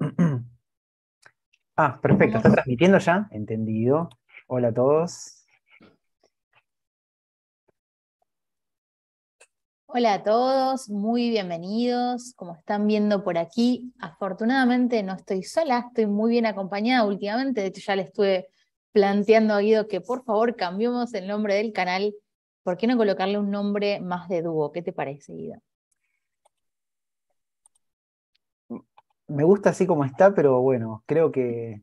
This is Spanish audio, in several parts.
ah, perfecto, está transmitiendo ya, entendido. Hola a todos. Hola a todos, muy bienvenidos. Como están viendo por aquí, afortunadamente no estoy sola, estoy muy bien acompañada últimamente. De hecho, ya le estuve planteando a Guido que por favor cambiemos el nombre del canal. ¿Por qué no colocarle un nombre más de dúo? ¿Qué te parece, Guido? me gusta así como está, pero bueno, creo que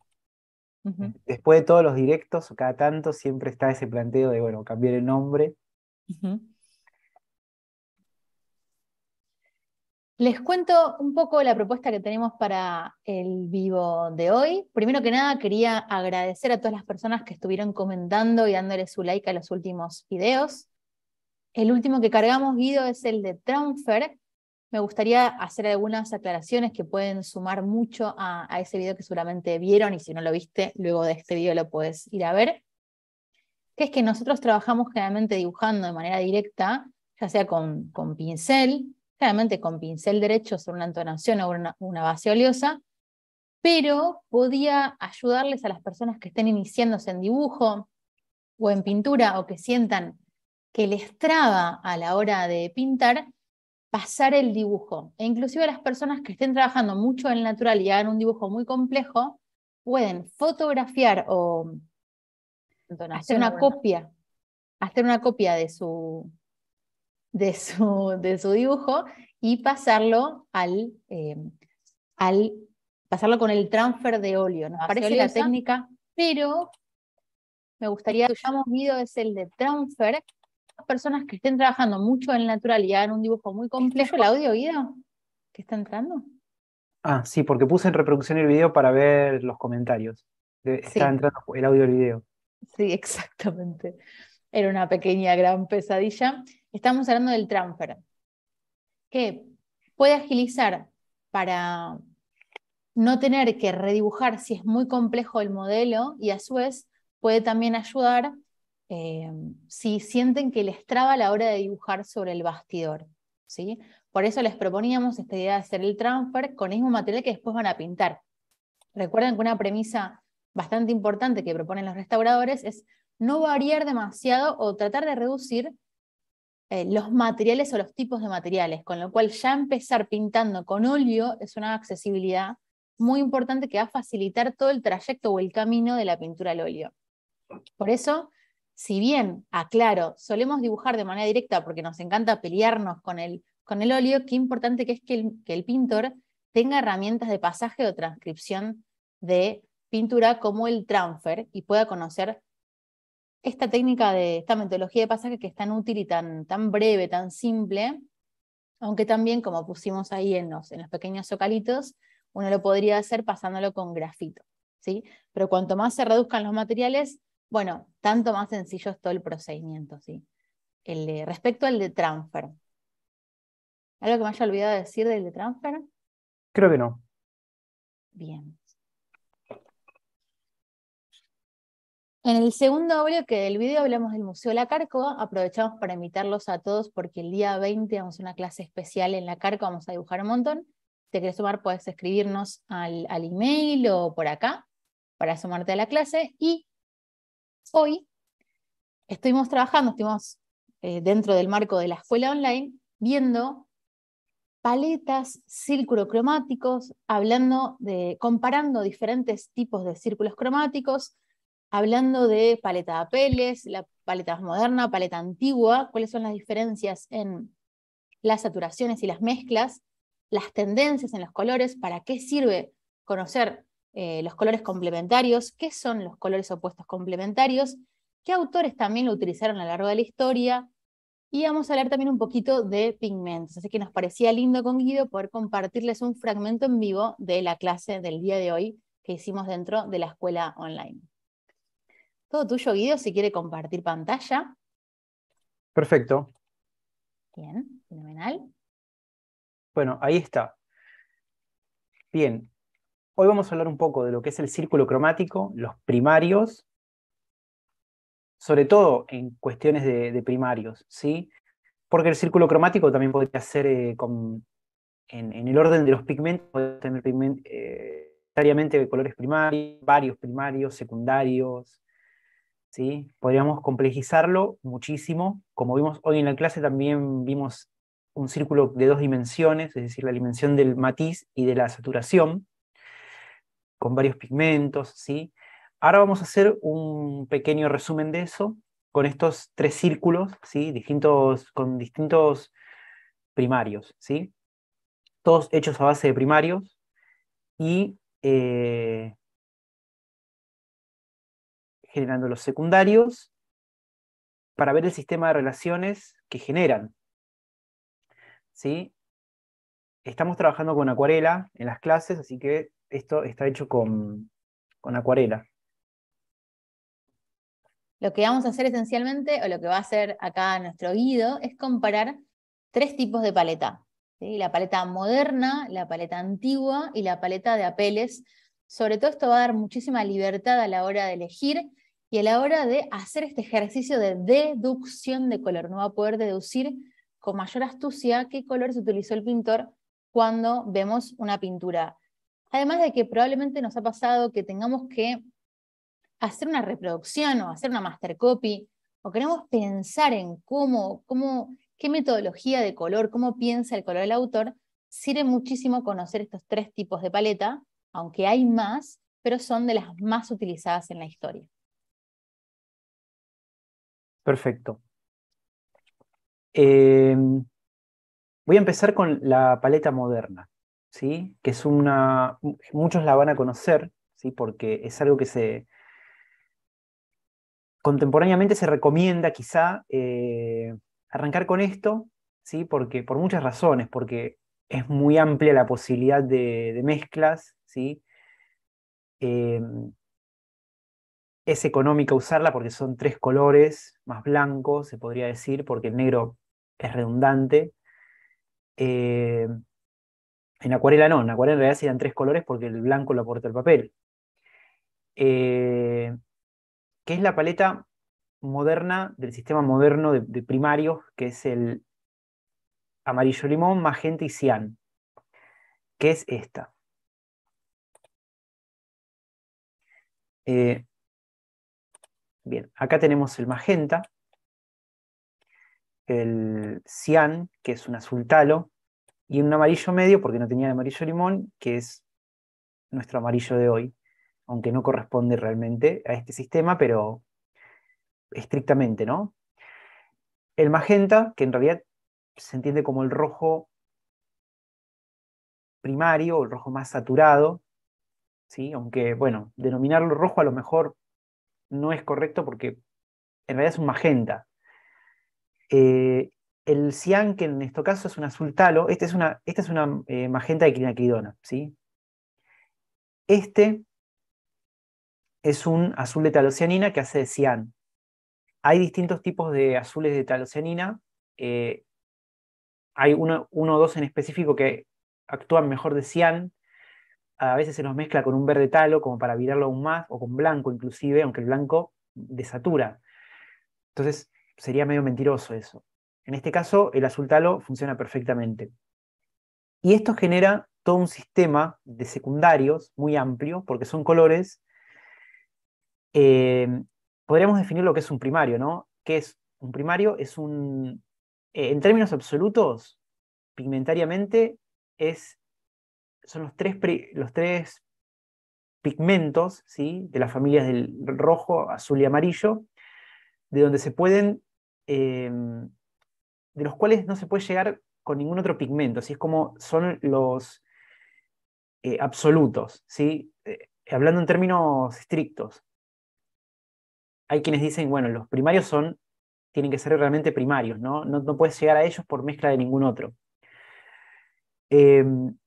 después de todos los directos, cada tanto, siempre está ese planteo de, bueno, cambiar el nombre. Les cuento un poco la propuesta que tenemos para el vivo de hoy. Primero que nada, quería agradecer a todas las personas que estuvieron comentando y dándole su like a los últimos videos. El último que cargamos, Guido, es el de Transfer, me gustaría hacer algunas aclaraciones que pueden sumar mucho a, ese video que seguramente vieron y si no lo viste, luego de este video lo puedes ir a ver. Que es que nosotros trabajamos generalmente dibujando de manera directa, ya sea con, pincel, generalmente con pincel derecho sobre una entonación o una, una base oleosa, pero podía ayudarles a las personas que estén iniciándose en dibujo o en pintura o que sientan que les traba a la hora de pintar, pasar el dibujo. E inclusive las personas que estén trabajando mucho en natural y hagan un dibujo muy complejo, pueden fotografiar o hacer una copia, hacer una copia de su, de su, de su dibujo y pasarlo al, em, al pasarlo con el transfer de óleo. Nos parece la técnica, pero me gustaría, que hayamos visto es el de transfer, personas que estén trabajando mucho en naturalidad, en un dibujo muy complejo, el audio oído que está entrando. Ah, sí, porque puse en reproducción el video para ver los comentarios. Está entrando el audio el video. Sí, exactamente. Era una pequeña, gran pesadilla. Estamos hablando del transfer, que puede agilizar para no tener que redibujar si es muy complejo el modelo y a su vez puede también ayudar eh, si sienten que les traba la hora de dibujar sobre el bastidor. ¿sí? Por eso les proponíamos esta idea de hacer el transfer con el mismo material que después van a pintar. Recuerden que una premisa bastante importante que proponen los restauradores es no variar demasiado o tratar de reducir eh, los materiales o los tipos de materiales, con lo cual ya empezar pintando con óleo es una accesibilidad muy importante que va a facilitar todo el trayecto o el camino de la pintura al óleo. Por eso si bien, aclaro, solemos dibujar de manera directa porque nos encanta pelearnos con el, con el óleo, qué importante que es que el, que el pintor tenga herramientas de pasaje o transcripción de pintura como el transfer y pueda conocer esta técnica de esta metodología de pasaje que es tan útil y tan, tan breve, tan simple, aunque también, como pusimos ahí en los, en los pequeños socalitos, uno lo podría hacer pasándolo con grafito. ¿sí? Pero cuanto más se reduzcan los materiales, bueno, tanto más sencillo es todo el procedimiento, ¿sí? El respecto al de transfer. ¿Algo que me haya olvidado decir del de transfer? Creo que no. Bien. En el segundo que del video hablamos del Museo La Carco. Aprovechamos para invitarlos a todos porque el día 20 vamos a una clase especial en La Carco, vamos a dibujar un montón. Si te querés sumar, puedes escribirnos al, al email o por acá para sumarte a la clase. Y Hoy estuvimos trabajando, estuvimos eh, dentro del marco de la escuela online, viendo paletas, círculos cromáticos, hablando de, comparando diferentes tipos de círculos cromáticos, hablando de paleta de apeles, la paleta moderna, paleta antigua, cuáles son las diferencias en las saturaciones y las mezclas, las tendencias en los colores, para qué sirve conocer eh, los colores complementarios, qué son los colores opuestos complementarios, qué autores también lo utilizaron a lo largo de la historia, y vamos a hablar también un poquito de pigmentos. Así que nos parecía lindo con Guido poder compartirles un fragmento en vivo de la clase del día de hoy que hicimos dentro de la escuela online. Todo tuyo, Guido, si quiere compartir pantalla. Perfecto. Bien, fenomenal. Bueno, ahí está. Bien, Hoy vamos a hablar un poco de lo que es el círculo cromático, los primarios, sobre todo en cuestiones de, primarios, ¿sí? Porque el círculo cromático también podría ser eh, con, en, el orden de los pigmentos, puede tener pigment, colores primarios, varios primarios, secundarios, ¿sí? Podríamos complejizarlo muchísimo. Como vimos hoy en la clase, también vimos un círculo de dos dimensiones, es decir, la dimensión del matiz y de la saturación con varios pigmentos, ¿sí? Ahora vamos a hacer un pequeño resumen de eso con estos tres círculos, ¿sí? Distintos, con distintos primarios, ¿sí? Todos hechos a base de primarios y eh, generando los secundarios para ver el sistema de relaciones que generan, ¿sí? Estamos trabajando con acuarela en las clases, así que esto está hecho con, acuarela. Lo que vamos a hacer esencialmente, o lo que va a hacer acá nuestro guido, es comparar tres tipos de paleta. La paleta moderna, la paleta antigua y la paleta de apeles. Sobre todo esto va a dar muchísima libertad a la hora de elegir y a la hora de hacer este ejercicio de deducción de color. No va a poder deducir con mayor astucia qué color se utilizó el pintor cuando vemos una pintura Además de que probablemente nos ha pasado que tengamos que hacer una reproducción o hacer una master copy, o queremos pensar en cómo, cómo, qué metodología de color, cómo piensa el color del autor, sirve muchísimo conocer estos tres tipos de paleta, aunque hay más, pero son de las más utilizadas en la historia. Perfecto. Em, voy a empezar con la paleta moderna que es una, muchos la van a conocer, ¿sí? porque es algo que se contemporáneamente se recomienda quizá eh, arrancar con esto, ¿sí? porque, por muchas razones, porque es muy amplia la posibilidad de, mezclas, ¿sí? Em, es económica usarla porque son tres colores más blancos, se podría decir, porque el negro es redundante. Em, en acuarela no, en acuarela en realidad se dan tres colores porque el blanco lo aporta el papel. Eh, ¿Qué es la paleta moderna del sistema moderno de, primarios, que es el amarillo limón, magenta y cian, ¿Qué es esta. Eh, bien, acá tenemos el magenta, el cian, que es un azul talo, y un amarillo medio porque no tenía amarillo limón, que es nuestro amarillo de hoy, aunque no corresponde realmente a este sistema, pero estrictamente, ¿no? El magenta, que en realidad se entiende como el rojo primario el rojo más saturado, ¿sí? aunque, bueno, denominarlo rojo a lo mejor no es correcto porque en realidad es un magenta. Eh, el cian, que en este caso es un azul talo, este es una, esta es una eh, magenta de quinacridona, ¿sí? Este es un azul de talocianina que hace de cian. Hay distintos tipos de azules de talocianina. Eh, hay uno, uno, o dos en específico que actúan mejor de cian. A veces se nos mezcla con un verde talo como para virarlo aún más, o con blanco inclusive, aunque el blanco desatura. Entonces sería medio mentiroso eso. En este caso, el talo funciona perfectamente. Y esto genera todo un sistema de secundarios muy amplio, porque son colores. Eh, podríamos definir lo que es un primario, ¿no? ¿Qué es un primario? Es un. Eh, en términos absolutos, pigmentariamente, es, son los tres, los tres pigmentos ¿sí? de las familias del rojo, azul y amarillo, de donde se pueden eh, de los cuales no se puede llegar con ningún otro pigmento, así es como son los eh, absolutos, ¿sí? Eh, hablando en términos estrictos. Hay quienes dicen, bueno, los primarios son, tienen que ser realmente primarios, ¿no? No, puedes llegar a ellos por mezcla de ningún otro. Em,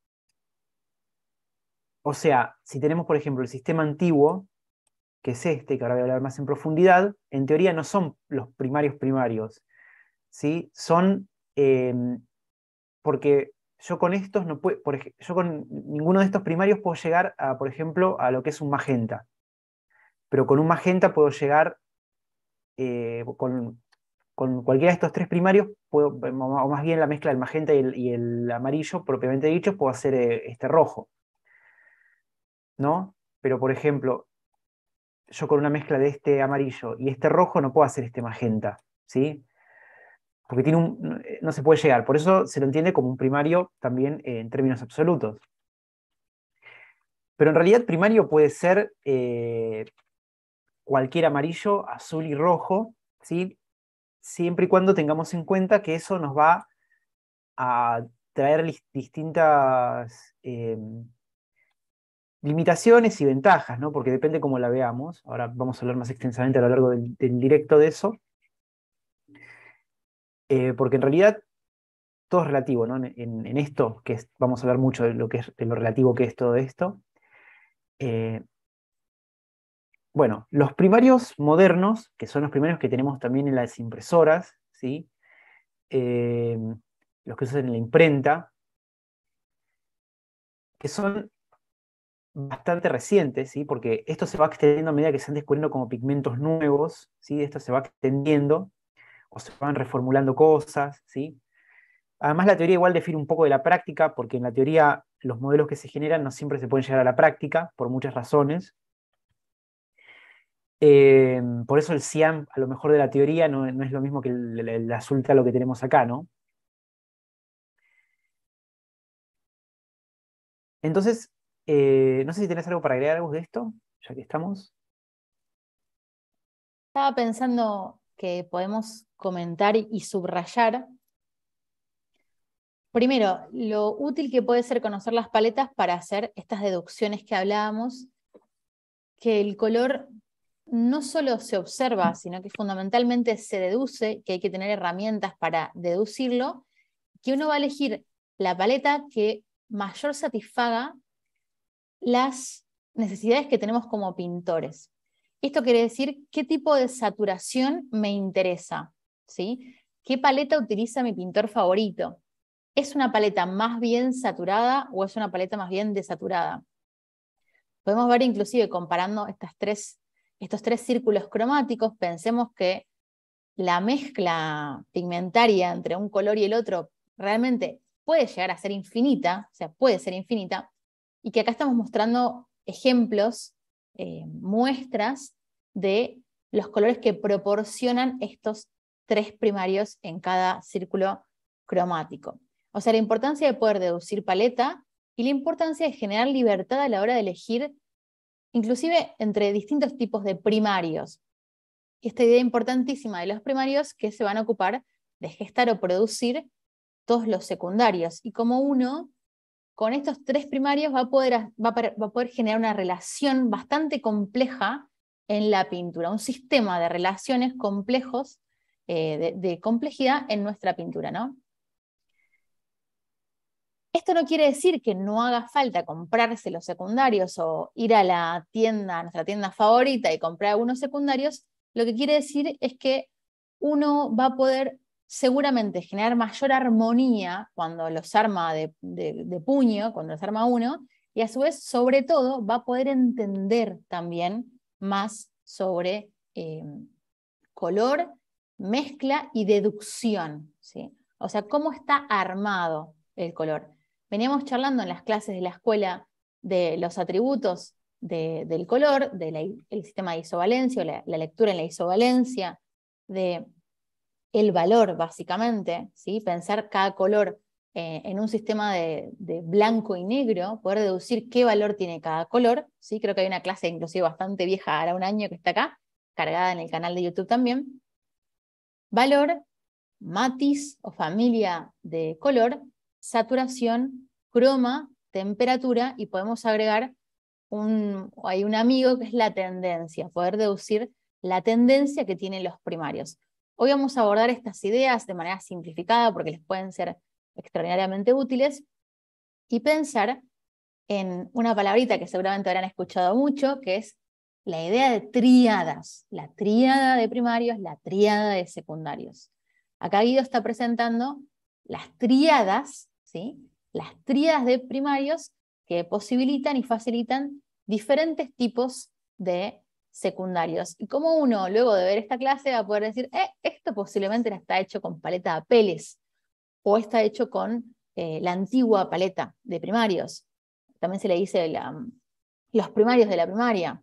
o sea, si tenemos, por ejemplo, el sistema antiguo, que es este, que ahora voy a hablar más en profundidad, en teoría no son los primarios primarios, ¿sí? Son, eh, porque yo con estos no puedo, yo con ninguno de estos primarios puedo llegar a, por ejemplo, a lo que es un magenta, pero con un magenta puedo llegar, eh, con, con, cualquiera de estos tres primarios, puedo, o más bien la mezcla del magenta y el, amarillo, propiamente dicho, puedo hacer eh, este rojo, ¿no? Pero, por ejemplo, yo con una mezcla de este amarillo y este rojo no puedo hacer este magenta, ¿sí? porque tiene no se puede llegar. Por eso se lo entiende como un primario también en términos absolutos. Pero en realidad primario puede ser eh, cualquier amarillo, azul y rojo, ¿sí? siempre y cuando tengamos en cuenta que eso nos va a traer distintas eh, limitaciones y ventajas, ¿no? porque depende cómo la veamos. Ahora vamos a hablar más extensamente a lo largo del directo de eso. Eh, porque en realidad todo es relativo, ¿no? En, esto, que vamos a hablar mucho de lo, que lo relativo que es todo esto. Eh, bueno, los primarios modernos, que son los primeros que tenemos también en las impresoras, ¿sí? Eh, los que usan en la imprenta, que son bastante recientes, ¿sí? porque esto se va extendiendo a medida que se están descubriendo como pigmentos nuevos, ¿sí? esto se va extendiendo o se van reformulando cosas, ¿sí? Además, la teoría igual define un poco de la práctica, porque en la teoría los modelos que se generan no siempre se pueden llegar a la práctica, por muchas razones. Em, por eso el CIAM, a lo mejor de la teoría, no, es lo mismo que el, azul lo que tenemos acá, ¿no? Entonces, eh, no sé si tenés algo para agregar algo de esto, ya que estamos. Estaba pensando que podemos comentar y subrayar. Primero, lo útil que puede ser conocer las paletas para hacer estas deducciones que hablábamos, que el color no solo se observa, sino que fundamentalmente se deduce, que hay que tener herramientas para deducirlo, que uno va a elegir la paleta que mayor satisfaga las necesidades que tenemos como pintores. Esto quiere decir qué tipo de saturación me interesa, ¿Qué paleta utiliza mi pintor favorito? ¿Es una paleta más bien saturada o es una paleta más bien desaturada? Podemos ver inclusive comparando estas tres, estos tres círculos cromáticos, pensemos que la mezcla pigmentaria entre un color y el otro realmente puede llegar a ser infinita, o sea, puede ser infinita, y que acá estamos mostrando ejemplos eh, muestras de los colores que proporcionan estos tres primarios en cada círculo cromático. O sea, la importancia de poder deducir paleta y la importancia de generar libertad a la hora de elegir, inclusive entre distintos tipos de primarios. Esta idea importantísima de los primarios que se van a ocupar de gestar o producir todos los secundarios. Y como uno con estos tres primarios va a poder, generar una relación bastante compleja en la pintura, un sistema de relaciones complejos, eh, de, de, complejidad en nuestra pintura, ¿no? Esto no quiere decir que no haga falta comprarse los secundarios o ir a la tienda, a nuestra tienda favorita y comprar algunos secundarios. Lo que quiere decir es que uno va a poder seguramente generar mayor armonía cuando los arma de, puño, cuando los arma uno, y a su vez, sobre todo, va a poder entender también más sobre em, color, mezcla y deducción, o sea, cómo está armado el color. Veníamos charlando en las clases de la escuela de los atributos del color, del sistema de isovalencia, la lectura en la isovalencia, de el valor, básicamente, ¿sí? pensar cada color eh, en un sistema de, blanco y negro, poder deducir qué valor tiene cada color. ¿sí? Creo que hay una clase inclusive bastante vieja, ahora un año que está acá, cargada en el canal de YouTube también. Valor, matiz o familia de color, saturación, croma, temperatura y podemos agregar un, hay un amigo que es la tendencia, poder deducir la tendencia que tienen los primarios. Hoy vamos a abordar estas ideas de manera simplificada porque les pueden ser extraordinariamente útiles y pensar en una palabrita que seguramente habrán escuchado mucho, que es la idea de tríadas, la tríada de primarios, la tríada de secundarios. Acá Guido está presentando las tríadas, ¿sí? las tríadas de primarios que posibilitan y facilitan diferentes tipos de secundarios. Y como uno, luego de ver esta clase, va a poder decir, eh, esto posiblemente está hecho con paleta de apeles, o está hecho con eh, la antigua paleta de primarios. También se le dice los primarios de la primaria.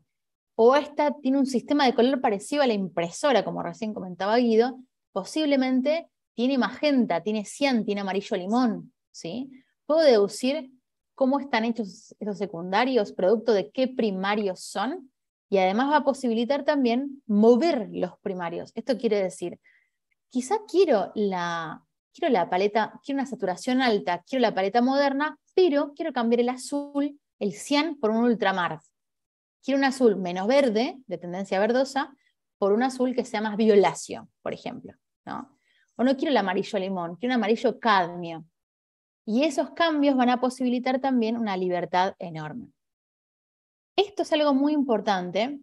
O esta tiene un sistema de color parecido a la impresora, como recién comentaba Guido. Posiblemente tiene magenta, tiene cian, tiene amarillo limón. ¿sí? Puedo deducir cómo están hechos esos secundarios, producto de qué primarios son, y además va a posibilitar también mover los primarios. Esto quiere decir, quizá quiero la, quiero la paleta, quiero una saturación alta, quiero la paleta moderna, pero quiero cambiar el azul, el cian, por un ultramar. Quiero un azul menos verde, de tendencia verdosa, por un azul que sea más violáceo, por ejemplo. O no quiero el amarillo limón, quiero un amarillo cadmio. Y esos cambios van a posibilitar también una libertad enorme. Esto es algo muy importante.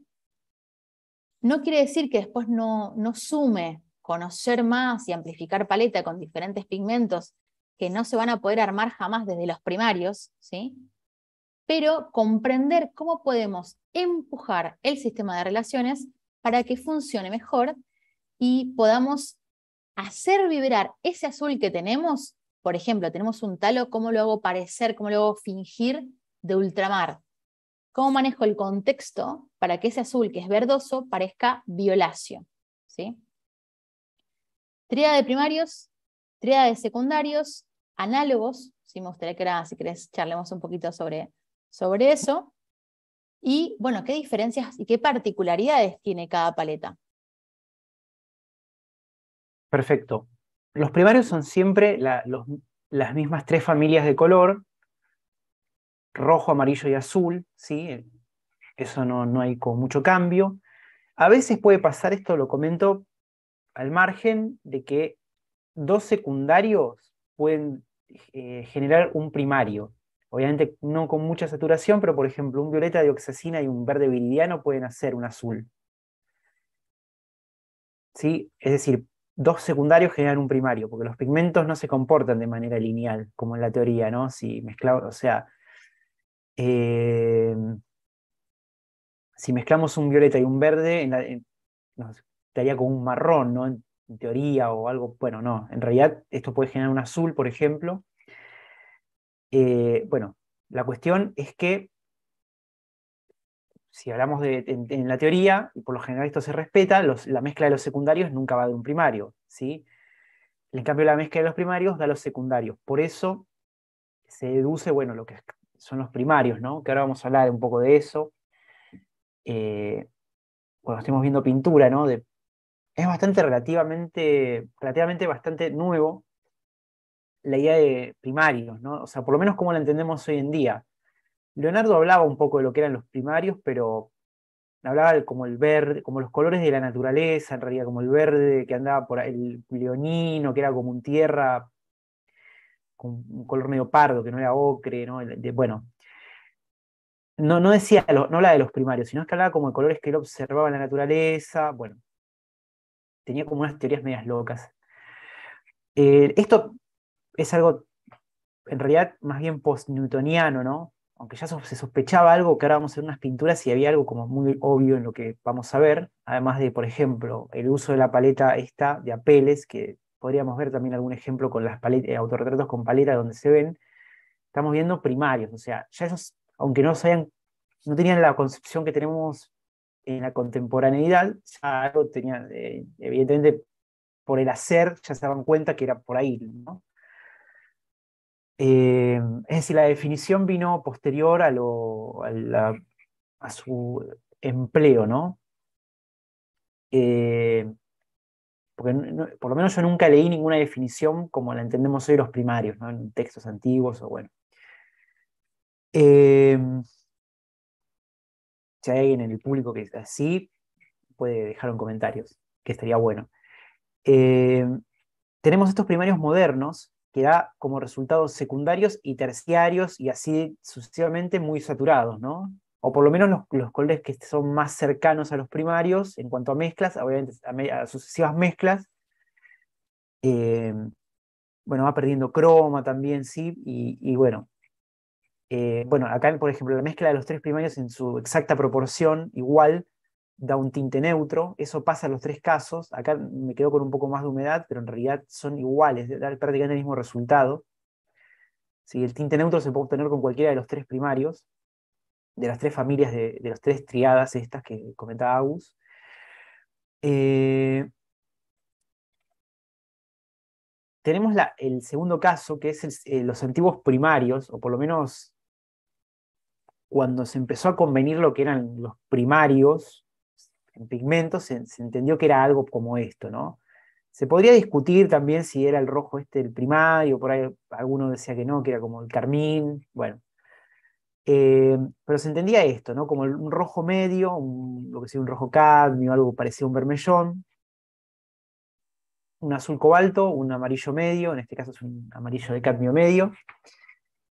No quiere decir que después no, no sume conocer más y amplificar paleta con diferentes pigmentos que no se van a poder armar jamás desde los primarios, ¿sí? pero comprender cómo podemos empujar el sistema de relaciones para que funcione mejor y podamos hacer vibrar ese azul que tenemos. Por ejemplo, tenemos un talo, ¿cómo lo hago parecer, cómo lo hago fingir de ultramar? cómo manejo el contexto para que ese azul que es verdoso parezca violáceo. ¿sí? de primarios, tríada de secundarios, análogos, si me gustaría que si querés, charlemos un poquito sobre, eso. Y bueno, ¿qué diferencias y qué particularidades tiene cada paleta? Perfecto. Los primarios son siempre las mismas tres familias de color, rojo, amarillo y azul, ¿sí? Eso no, no hay con mucho cambio. A veces puede pasar, esto lo comento al margen, de que dos secundarios pueden eh, generar un primario. Obviamente no con mucha saturación, pero por ejemplo un violeta de oxesina y un verde viridiano pueden hacer un azul. ¿Sí? Es decir, dos secundarios generan un primario, porque los pigmentos no se comportan de manera lineal, como en la teoría, ¿no? Si mezclados. o sea, Em, si mezclamos un violeta y un verde, en nos quedaría con un marrón, ¿no? En, teoría o algo, bueno, no, en realidad esto puede generar un azul, por ejemplo. Eh, bueno, la cuestión es que si hablamos de, en, la teoría, y por lo general esto se respeta, la mezcla de los secundarios nunca va de un primario. ¿sí? En cambio, la mezcla de los primarios da los secundarios. Por eso se deduce, bueno, lo que son los primarios, ¿no? Que ahora vamos a hablar un poco de eso. cuando eh, estemos viendo pintura, ¿no? es bastante relativamente, relativamente bastante nuevo la idea de primarios, ¿no? O sea, por lo menos como la entendemos hoy en día. Leonardo hablaba un poco de lo que eran los primarios, pero hablaba como el verde, como los colores de la naturaleza, en realidad, como el verde que andaba por el leonino, que era como un tierra con un color medio pardo, que no era ocre, ¿no? bueno, no, decía, no la de los primarios, sino que hablaba como de colores que él observaba en la naturaleza, bueno, tenía como unas teorías medias locas. Eh, esto es algo, en realidad, más bien post-newtoniano, ¿no? Aunque ya se sospechaba algo, que ahora vamos a ver unas pinturas y había algo como muy obvio en lo que vamos a ver, además de, por ejemplo, el uso de la paleta esta de apeles, que podríamos ver también algún ejemplo con las eh, autorretratos con paleta donde se ven, estamos viendo primarios, o sea, ya esos, aunque no sabían, no tenían la concepción que tenemos en la contemporaneidad, ya algo tenían, eh, evidentemente por el hacer, ya se daban cuenta que era por ahí, ¿no? Eh, es decir, la definición vino posterior a, lo, a, su empleo, ¿no? porque por lo menos yo nunca leí ninguna definición como la entendemos hoy los primarios, ¿no? en textos antiguos o bueno. Eh, si hay alguien en el público que es así, puede dejar un comentario, que estaría bueno. Eh, tenemos estos primarios modernos que da como resultados secundarios y terciarios y así sucesivamente muy saturados, ¿no? o por lo menos los, colores que son más cercanos a los primarios en cuanto a mezclas, obviamente a, sucesivas mezclas. Eh, bueno, va perdiendo croma también, sí, y, bueno. Eh, bueno, acá, por ejemplo, la mezcla de los tres primarios en su exacta proporción, igual, da un tinte neutro. Eso pasa en los tres casos. Acá me quedo con un poco más de humedad, pero en realidad son iguales, da prácticamente el mismo resultado. Sí, el tinte neutro se puede obtener con cualquiera de los tres primarios de las tres familias, de, las tres triadas estas que comentaba Agus. Eh, tenemos la, el segundo caso, que es eh, los antiguos primarios, o por lo menos cuando se empezó a convenir lo que eran los primarios en pigmentos, se, entendió que era algo como esto, ¿no? Se podría discutir también si era el rojo este el primario, por ahí alguno decía que no, que era como el carmín, bueno. Eh, pero se entendía esto, ¿no? Como un rojo medio, lo que sea un rojo cadmio, algo parecido a un vermellón, un azul cobalto, un amarillo medio, en este caso es un amarillo de cadmio medio,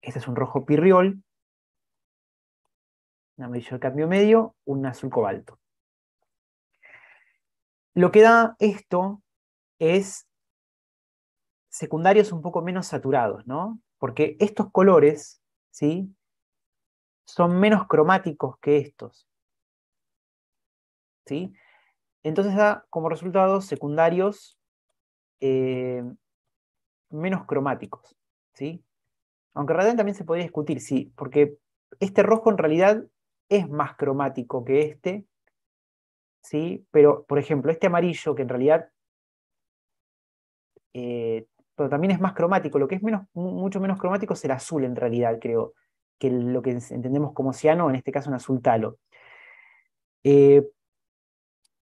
este es un rojo pirriol, un amarillo de cadmio medio, un azul cobalto. Lo que da esto es secundarios un poco menos saturados, ¿no? Porque estos colores, ¿sí? son menos cromáticos que estos. ¿Sí? Entonces da como resultados secundarios eh, menos cromáticos. ¿sí? Aunque en realidad también se podría discutir, sí, porque este rojo en realidad es más cromático que este, ¿sí? pero por ejemplo, este amarillo que en realidad eh, también es más cromático, lo que es menos, mucho menos cromático es el azul en realidad, creo que lo que entendemos como ciano, en este caso un azul talo. Eh,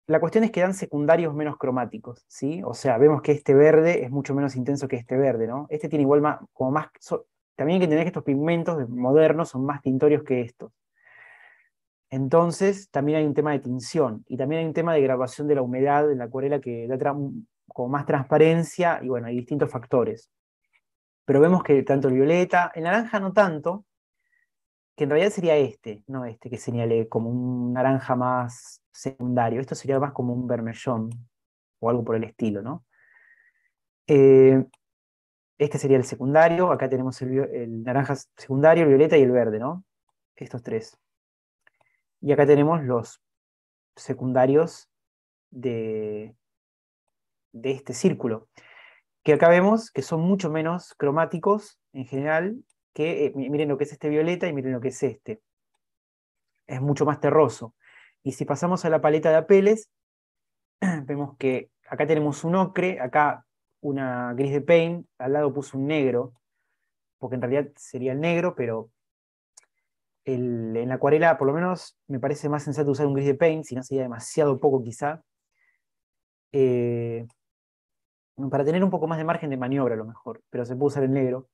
la cuestión es que dan secundarios menos cromáticos, ¿sí? O sea, vemos que este verde es mucho menos intenso que este verde, ¿no? Este tiene igual más, como más... también hay que entender que estos pigmentos modernos son más tintorios que estos. Entonces, también hay un tema de tinción y también hay un tema de grabación de la humedad en la acuarela que da como más transparencia y bueno, hay distintos factores. Pero vemos que tanto el violeta, el naranja no tanto, que en realidad sería este, no este que señale como un naranja más secundario. Esto sería más como un bermellón o algo por el estilo, ¿no? Eh, este sería el secundario, acá tenemos el, naranja secundario, el violeta y el verde, ¿no? Estos tres. Y acá tenemos los secundarios de, de este círculo, que acá vemos que son mucho menos cromáticos en general que eh, miren lo que es este violeta y miren lo que es este. Es mucho más terroso. Y si pasamos a la paleta de apeles, vemos que acá tenemos un ocre, acá una gris de paint, al lado puso un negro, porque en realidad sería el negro, pero en la acuarela por lo menos me parece más sensato usar un gris de paint, si no sería demasiado poco quizá. Eh, para tener un poco más de margen de maniobra a lo mejor, pero se puede usar el negro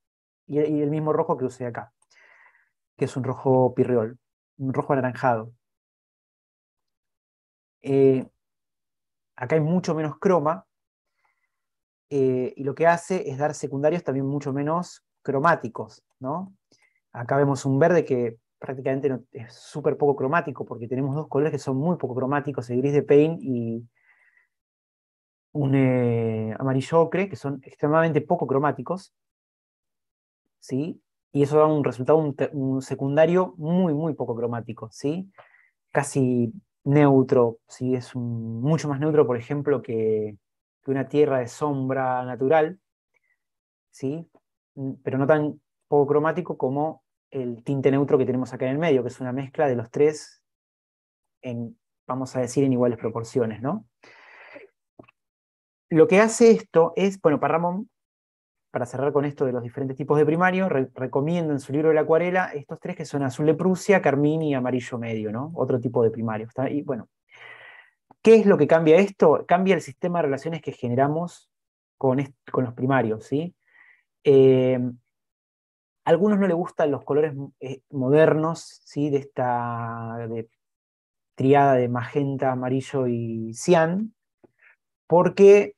y, el mismo rojo que usé acá, que es un rojo pirriol, un rojo anaranjado. Eh, acá hay mucho menos croma, eh, y lo que hace es dar secundarios también mucho menos cromáticos, ¿no? Acá vemos un verde que prácticamente es súper poco cromático, porque tenemos dos colores que son muy poco cromáticos, el gris de Payne y un eh, amarillo ocre, que son extremadamente poco cromáticos. Y eso da un resultado, un, secundario muy, muy poco cromático, ¿sí? Casi neutro, ¿sí? Es mucho más neutro, por ejemplo, que, una tierra de sombra natural, ¿sí? Mm, pero no tan poco cromático como el tinte neutro que tenemos acá en el medio, que es una mezcla de los tres en, vamos a decir, en iguales proporciones, ¿no? Lo que hace esto es, bueno, para Ramón para cerrar con esto de los diferentes tipos de primarios, recomiendo en su libro de la acuarela estos tres que son azul de Prusia, carmín y amarillo medio, ¿no? Otro tipo de primarios. Y bueno, ¿qué es lo que cambia esto? Cambia el sistema de relaciones que generamos con, con los primarios, ¿sí? Eh, algunos no les gustan los colores eh, modernos, ¿sí? De esta triada de magenta, amarillo y cian, porque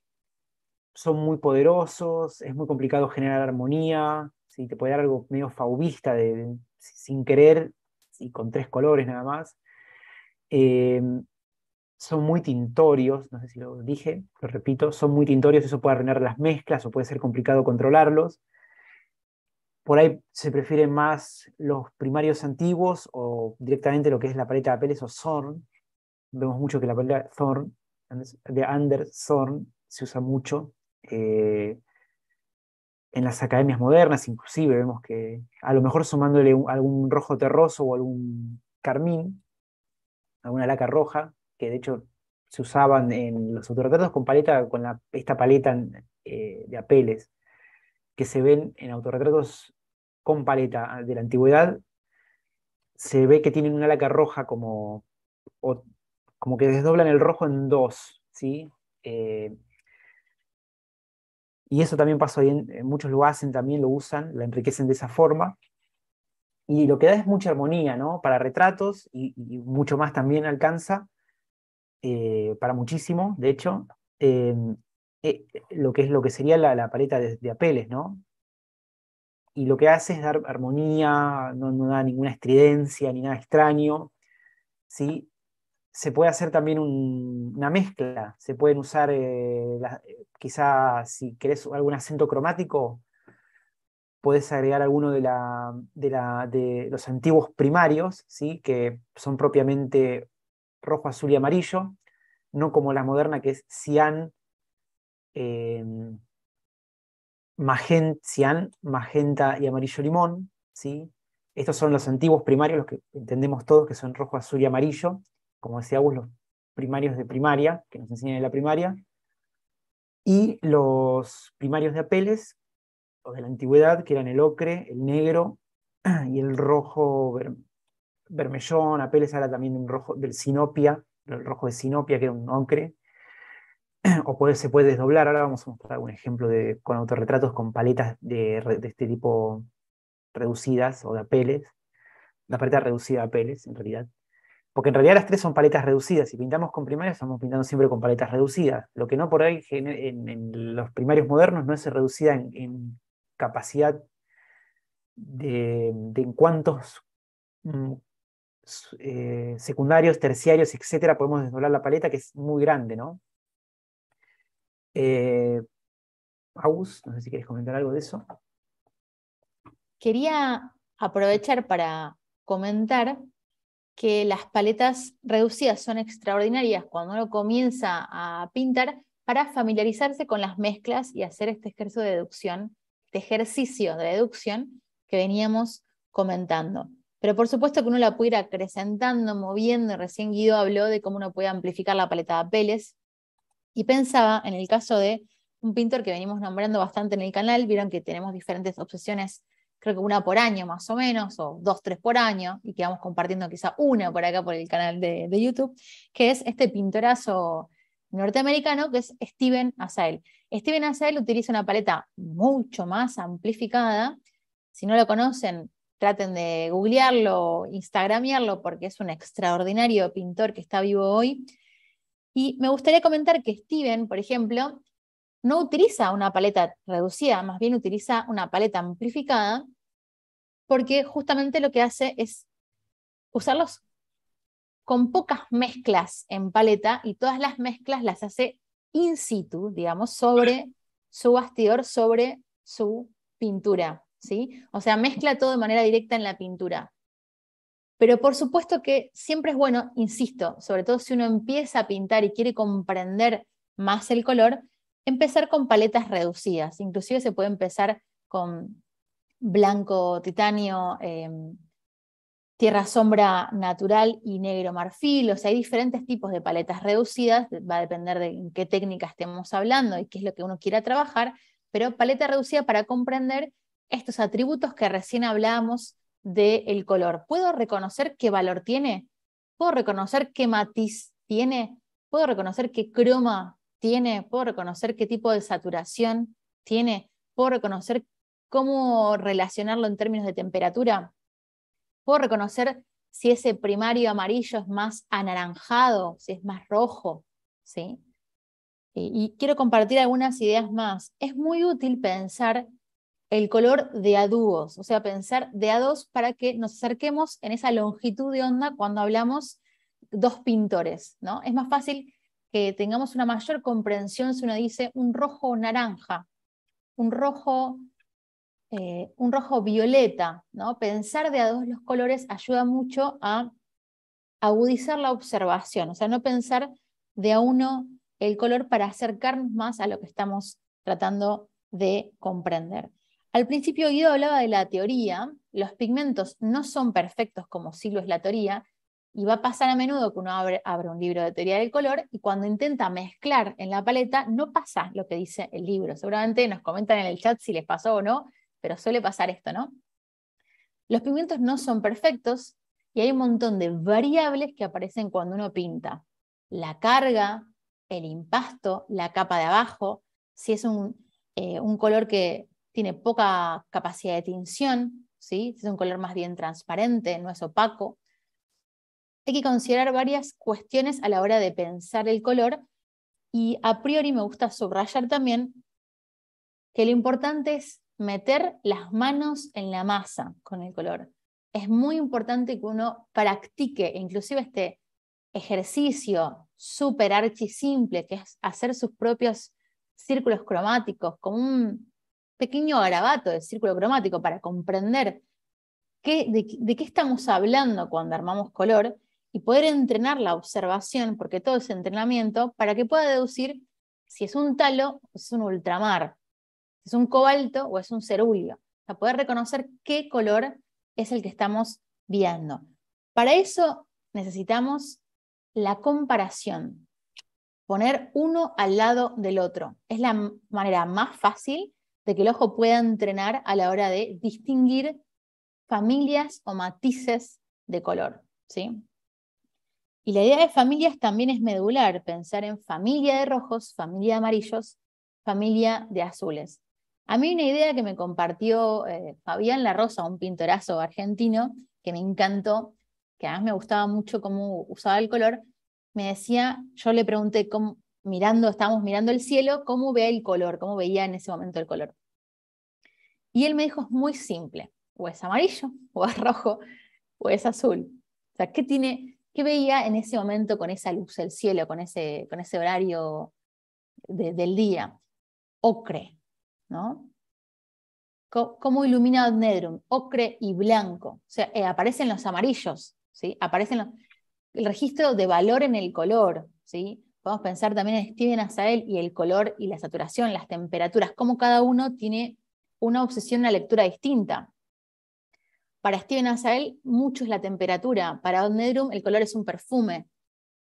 son muy poderosos, es muy complicado generar armonía, te puede dar algo medio faubista, sin querer y con tres colores nada más. Eh, son muy tintorios, no sé si lo dije, lo repito, son muy tintorios, eso puede arruinar las mezclas o puede ser complicado controlarlos. Por ahí se prefieren más los primarios antiguos o directamente lo que es la paleta de papeles o Zorn. Vemos mucho que la paleta thorn de Anders Zorn, se usa mucho eh, en las academias modernas, inclusive vemos que a lo mejor sumándole algún rojo terroso o algún carmín, alguna laca roja, que de hecho se usaban en los autorretratos con paleta, con la, esta paleta eh, de apeles, que se ven en autorretratos con paleta de la antigüedad, se ve que tienen una laca roja como, como que desdoblan el rojo en dos, ¿sí? Eh, y eso también pasó, ahí en, muchos lo hacen, también lo usan, lo enriquecen de esa forma. Y lo que da es mucha armonía, ¿no? Para retratos y, mucho más también alcanza, eh, para muchísimo, de hecho, eh, lo que es lo que sería la, paleta de, apeles, ¿no? Y lo que hace es dar armonía, no, no da ninguna estridencia ni nada extraño, ¿sí? se puede hacer también una mezcla, se pueden usar eh, eh, quizá si querés algún acento cromático, puedes agregar alguno de, la, de, la, de, los antiguos primarios, ¿sí? que son propiamente rojo, azul y amarillo, no como la moderna que es cian, eh, magenta, magenta y amarillo limón. ¿sí? Estos son los antiguos primarios, los que entendemos todos que son rojo, azul y amarillo como decía los primarios de primaria, que nos enseñan en la primaria, y los primarios de apeles, o de la antigüedad, que eran el ocre, el negro y el rojo vermellón, bermellón, apeles ahora también un rojo del sinopia, el rojo de sinopia, que era un ocre, o puede, se puede desdoblar, ahora vamos a mostrar un ejemplo de, con autorretratos con paletas de, de este tipo reducidas o de apeles, la paleta reducida de apeles en realidad porque en realidad las tres son paletas reducidas. Si pintamos con primarios estamos pintando siempre con paletas reducidas. Lo que no por ahí en, los primarios modernos no es reducida en, capacidad de, en cuántos mm, eh, secundarios, terciarios, etcétera, podemos desdoblar la paleta, que es muy grande, ¿no? Eh, no sé si quieres comentar algo de eso. Quería aprovechar para comentar que las paletas reducidas son extraordinarias cuando uno comienza a pintar para familiarizarse con las mezclas y hacer este ejercicio de deducción, este ejercicio de deducción que veníamos comentando. Pero por supuesto que uno la puede ir acrecentando, moviendo. Recién Guido habló de cómo uno puede amplificar la paleta de papeles. Y pensaba en el caso de un pintor que venimos nombrando bastante en el canal, vieron que tenemos diferentes obsesiones creo que una por año más o menos, o dos, tres por año, y que vamos compartiendo quizá una por acá por el canal de, YouTube, que es este pintorazo norteamericano que es Steven Asael. Steven Asael utiliza una paleta mucho más amplificada. Si no lo conocen, traten de googlearlo, instagramearlo, porque es un extraordinario pintor que está vivo hoy. Y me gustaría comentar que Steven, por ejemplo, no utiliza una paleta reducida, más bien utiliza una paleta amplificada, porque justamente lo que hace es usarlos con pocas mezclas en paleta y todas las mezclas las hace in situ, digamos, sobre su bastidor, sobre su pintura. ¿sí? O sea, mezcla todo de manera directa en la pintura. Pero por supuesto que siempre es bueno, insisto, sobre todo si uno empieza a pintar y quiere comprender más el color, empezar con paletas reducidas, inclusive se puede empezar con blanco titanio, em, tierra sombra natural y negro marfil, o sea, hay diferentes tipos de paletas reducidas, va a depender de qué técnica estemos hablando y qué es lo que uno quiera trabajar, pero paleta reducida para comprender estos atributos que recién hablábamos del el color. ¿Puedo reconocer qué valor tiene? ¿Puedo reconocer qué matiz tiene? ¿Puedo reconocer qué croma tiene, puedo reconocer qué tipo de saturación tiene, por reconocer cómo relacionarlo en términos de temperatura, por reconocer si ese primario amarillo es más anaranjado, si es más rojo, ¿sí? Y, quiero compartir algunas ideas más. Es muy útil pensar el color de a dúos, o sea, pensar de a dos para que nos acerquemos en esa longitud de onda cuando hablamos dos pintores, ¿no? Es más fácil que tengamos una mayor comprensión si uno dice un rojo naranja, un rojo, eh, un rojo violeta. ¿no? Pensar de a dos los colores ayuda mucho a agudizar la observación, o sea, no pensar de a uno el color para acercarnos más a lo que estamos tratando de comprender. Al principio Guido hablaba de la teoría, los pigmentos no son perfectos como siglo es la teoría, y va a pasar a menudo que uno abre, un libro de teoría del color y cuando intenta mezclar en la paleta no pasa lo que dice el libro. Seguramente nos comentan en el chat si les pasó o no, pero suele pasar esto, ¿no? Los pigmentos no son perfectos y hay un montón de variables que aparecen cuando uno pinta. La carga, el impasto, la capa de abajo, si es un, eh, color que tiene poca capacidad de tinción, si es un color más bien transparente, no es opaco, hay que considerar varias cuestiones a la hora de pensar el color y a priori me gusta subrayar también que lo importante es meter las manos en la masa con el color. Es muy importante que uno practique inclusive este ejercicio súper archi simple, que es hacer sus propios círculos cromáticos, con un pequeño garabato de círculo cromático para comprender qué, de qué estamos hablando cuando armamos color y poder entrenar la observación, porque todo es entrenamiento, para que pueda deducir si es un talo o es un ultramar, si es un cobalto o es un cerúleo, Para poder reconocer qué color es el que estamos viendo. Para eso necesitamos la comparación, poner uno al lado del otro. Es la manera más fácil de que el ojo pueda entrenar a la hora de distinguir familias o matices de color. ¿sí? Y la idea de familias también es medular, pensar en familia de rojos, familia de amarillos, familia de azules. A mí una idea que me compartió eh, Fabián La Rosa, un pintorazo argentino, que me encantó, que además me gustaba mucho cómo usaba el color, me decía, yo le pregunté mirando, estábamos mirando el cielo, cómo ve el color, cómo veía en ese momento el color. Y él me dijo, es muy simple, o es amarillo, o es rojo, o es azul. O sea, ¿qué tiene? ¿Qué veía en ese momento con esa luz, del cielo, con ese, horario del día? Ocre, ¿no? ¿Cómo ilumina Nedrum, Ocre y blanco. O sea, eh, aparecen los amarillos, ¿sí? Aparecen los, el registro de valor en el color, ¿sí? Podemos pensar también en Steven Azael y el color y la saturación, las temperaturas, cómo cada uno tiene una obsesión, una lectura distinta. Para Steven Azael, mucho es la temperatura. Para Don Nedrum, el color es un perfume.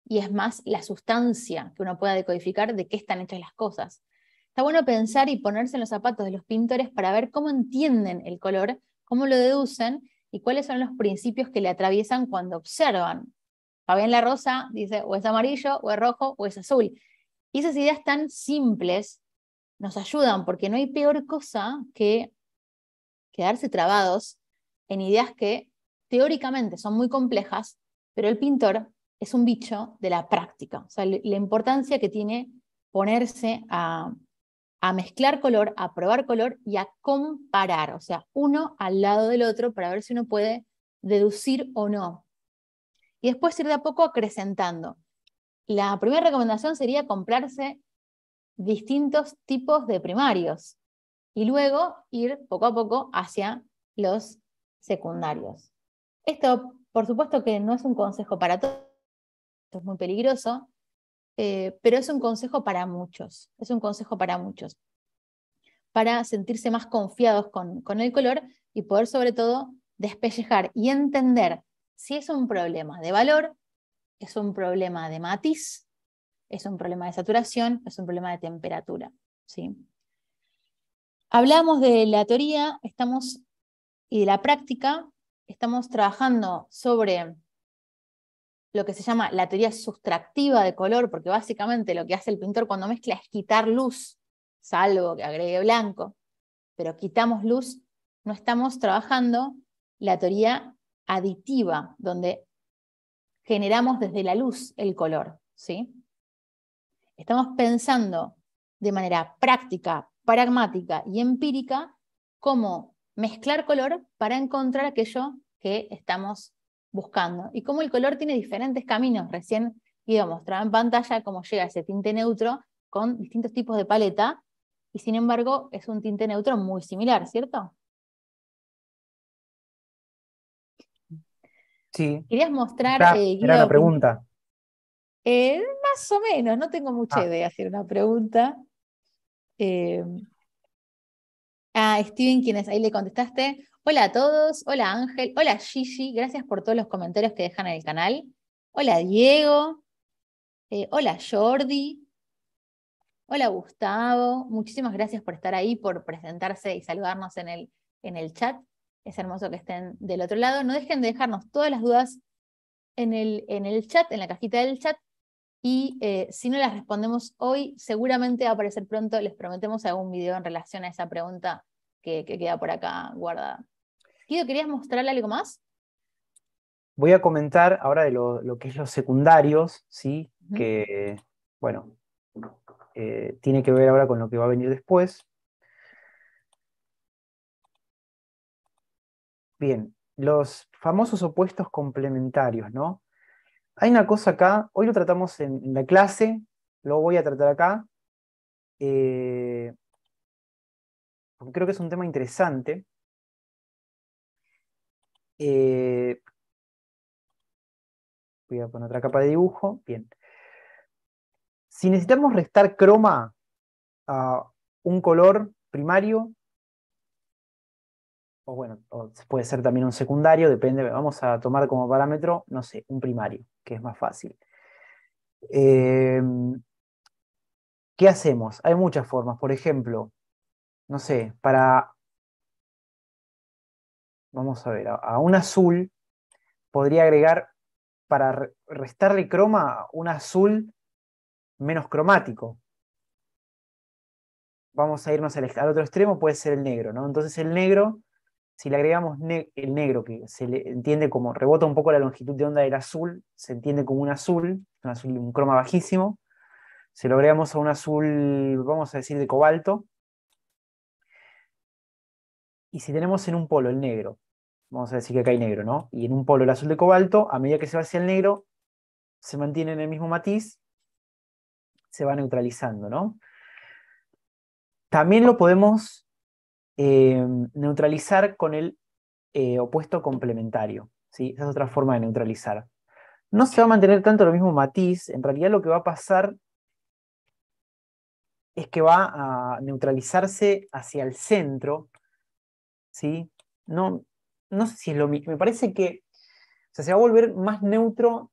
Y es más la sustancia que uno pueda decodificar de qué están hechas las cosas. Está bueno pensar y ponerse en los zapatos de los pintores para ver cómo entienden el color, cómo lo deducen y cuáles son los principios que le atraviesan cuando observan. Fabián La Rosa dice, o es amarillo, o es rojo, o es azul. Y esas ideas tan simples nos ayudan porque no hay peor cosa que quedarse trabados en ideas que teóricamente son muy complejas, pero el pintor es un bicho de la práctica, o sea, la importancia que tiene ponerse a, mezclar color, a probar color y a comparar, o sea, uno al lado del otro para ver si uno puede deducir o no. Y después ir de a poco acrecentando. La primera recomendación sería comprarse distintos tipos de primarios y luego ir poco a poco hacia los secundarios. Esto, por supuesto que no es un consejo para todos, esto es muy peligroso, eh, pero es un consejo para muchos, es un consejo para muchos, para sentirse más confiados con, el color y poder sobre todo despellejar y entender si es un problema de valor, es un problema de matiz, es un problema de saturación, es un problema de temperatura. ¿sí? Hablamos de la teoría, estamos y de la práctica, estamos trabajando sobre lo que se llama la teoría sustractiva de color, porque básicamente lo que hace el pintor cuando mezcla es quitar luz, salvo que agregue blanco, pero quitamos luz, no estamos trabajando la teoría aditiva, donde generamos desde la luz el color, ¿sí? Estamos pensando de manera práctica, pragmática y empírica cómo mezclar color para encontrar aquello que estamos buscando. Y cómo el color tiene diferentes caminos. Recién Guido mostrar en pantalla cómo llega ese tinte neutro con distintos tipos de paleta, y sin embargo es un tinte neutro muy similar, ¿cierto? Sí. Querías mostrar. Era, eh, era pregunta. Eh, más o menos, no tengo mucha ah. idea de hacer una pregunta. Eh, Steven, quienes ahí le contestaste. Hola a todos, hola Ángel, hola Gigi, gracias por todos los comentarios que dejan en el canal. Hola Diego, eh, hola Jordi, hola Gustavo, muchísimas gracias por estar ahí, por presentarse y saludarnos en el, en el chat. Es hermoso que estén del otro lado. No dejen de dejarnos todas las dudas en el, en el chat, en la cajita del chat, y eh, si no las respondemos hoy, seguramente va a aparecer pronto. Les prometemos algún video en relación a esa pregunta que, queda por acá guardada. Guido, ¿querías mostrarle algo más? Voy a comentar ahora de lo, que es los secundarios, ¿sí? Que, bueno, eh, tiene que ver ahora con lo que va a venir después. Bien, los famosos opuestos complementarios, ¿no? Hay una cosa acá, hoy lo tratamos en, la clase, lo voy a tratar acá, eh, creo que es un tema interesante. Eh, voy a poner otra capa de dibujo. Bien. Si necesitamos restar croma a un color primario, o bueno, puede ser también un secundario, depende, vamos a tomar como parámetro, no sé, un primario, que es más fácil. Em, ¿Qué hacemos? Hay muchas formas, por ejemplo, no sé, para, vamos a ver, a, un azul podría agregar, para restarle croma, un azul menos cromático, vamos a irnos al, otro extremo, puede ser el negro, ¿no? Entonces el negro si le agregamos el negro, que se le entiende como rebota un poco la longitud de onda del azul, se entiende como un azul, un, azul, un croma bajísimo, se lo agregamos a un azul, vamos a decir, de cobalto, y si tenemos en un polo el negro, vamos a decir que acá hay negro, ¿no? Y en un polo el azul de cobalto, a medida que se va hacia el negro, se mantiene en el mismo matiz, se va neutralizando, ¿no? También lo podemos eh, neutralizar con el eh, opuesto complementario. ¿sí? Esa es otra forma de neutralizar. No se va a mantener tanto lo mismo matiz, en realidad lo que va a pasar es que va a neutralizarse hacia el centro. ¿sí? No, no sé si es lo mismo, me parece que se va a volver más neutro,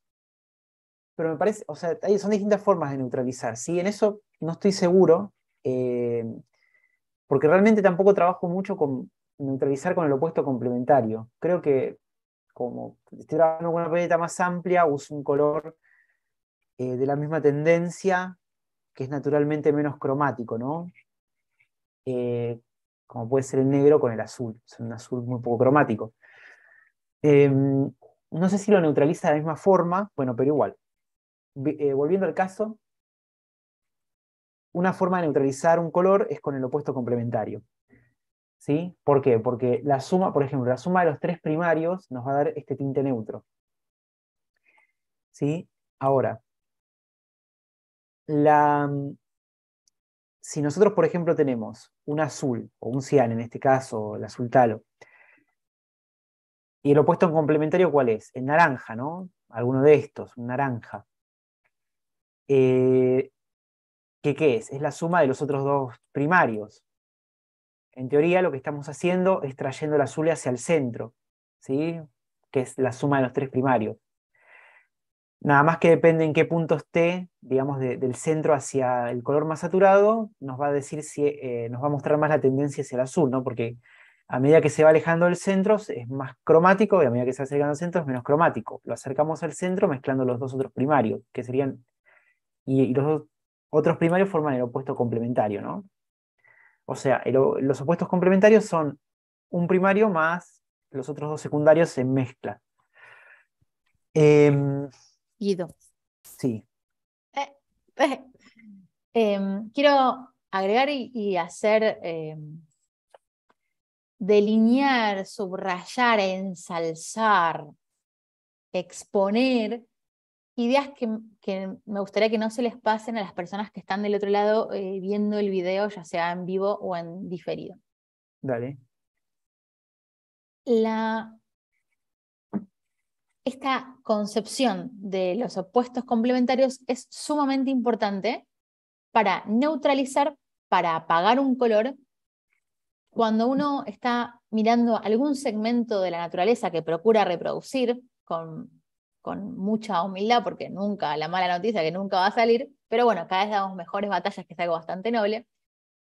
pero me parece, o sea, son distintas formas de neutralizar, ¿sí? En eso no estoy seguro. Eh, porque realmente tampoco trabajo mucho con neutralizar con el opuesto complementario. Creo que como estoy trabajando con una paleta más amplia, uso un color eh, de la misma tendencia, que es naturalmente menos cromático, ¿no? Eh, como puede ser el negro con el azul, es un azul muy poco cromático. Em, no sé si lo neutraliza de la misma forma, bueno, pero igual. Eh, volviendo al caso, una forma de neutralizar un color es con el opuesto complementario. ¿Sí? ¿Por qué? Porque la suma, por ejemplo, la suma de los tres primarios nos va a dar este tinte neutro. ¿Sí? Ahora, la, si nosotros, por ejemplo, tenemos un azul, o un cian en este caso, el azul talo, y el opuesto en complementario, ¿cuál es? El naranja, ¿no? Alguno de estos, un naranja. Eh, ¿qué es? Es la suma de los otros dos primarios. En teoría lo que estamos haciendo es trayendo el azul hacia el centro, ¿sí? que es la suma de los tres primarios. Nada más que depende en qué punto esté, digamos, del centro hacia el color más saturado, nos va a decir si eh, nos va a mostrar más la tendencia hacia el azul, ¿no? Porque a medida que se va alejando del centro es más cromático y a medida que se acercando al centro es menos cromático. Lo acercamos al centro mezclando los dos otros primarios, que serían, y, los otros primarios forman el opuesto complementario, ¿no? O sea, los opuestos complementarios son un primario más los otros dos secundarios se mezclan. Em, Guido. Sí. Eh, eh, em, quiero agregar y hacer, em, delinear, subrayar, ensalzar, exponer ideas que, me gustaría que no se les pasen a las personas que están del otro lado eh, viendo el video, ya sea en vivo o en diferido. Dale. esta concepción de los opuestos complementarios es sumamente importante para neutralizar, para apagar un color, cuando uno está mirando algún segmento de la naturaleza que procura reproducir con con mucha humildad, porque nunca, la mala noticia que nunca va a salir, pero bueno, cada vez damos mejores batallas, que es algo bastante noble.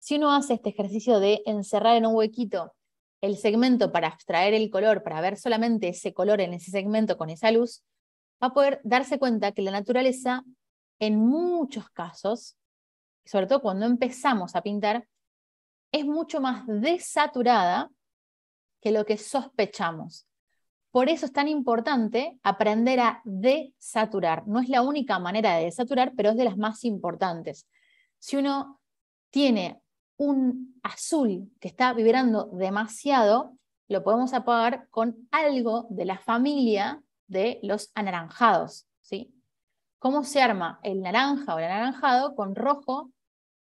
Si uno hace este ejercicio de encerrar en un huequito el segmento para extraer el color, para ver solamente ese color en ese segmento con esa luz, va a poder darse cuenta que la naturaleza, en muchos casos, sobre todo cuando empezamos a pintar, es mucho más desaturada que lo que sospechamos. Por eso es tan importante aprender a desaturar. No es la única manera de desaturar, pero es de las más importantes. Si uno tiene un azul que está vibrando demasiado, lo podemos apagar con algo de la familia de los anaranjados. ¿sí? ¿Cómo se arma el naranja o el anaranjado con rojo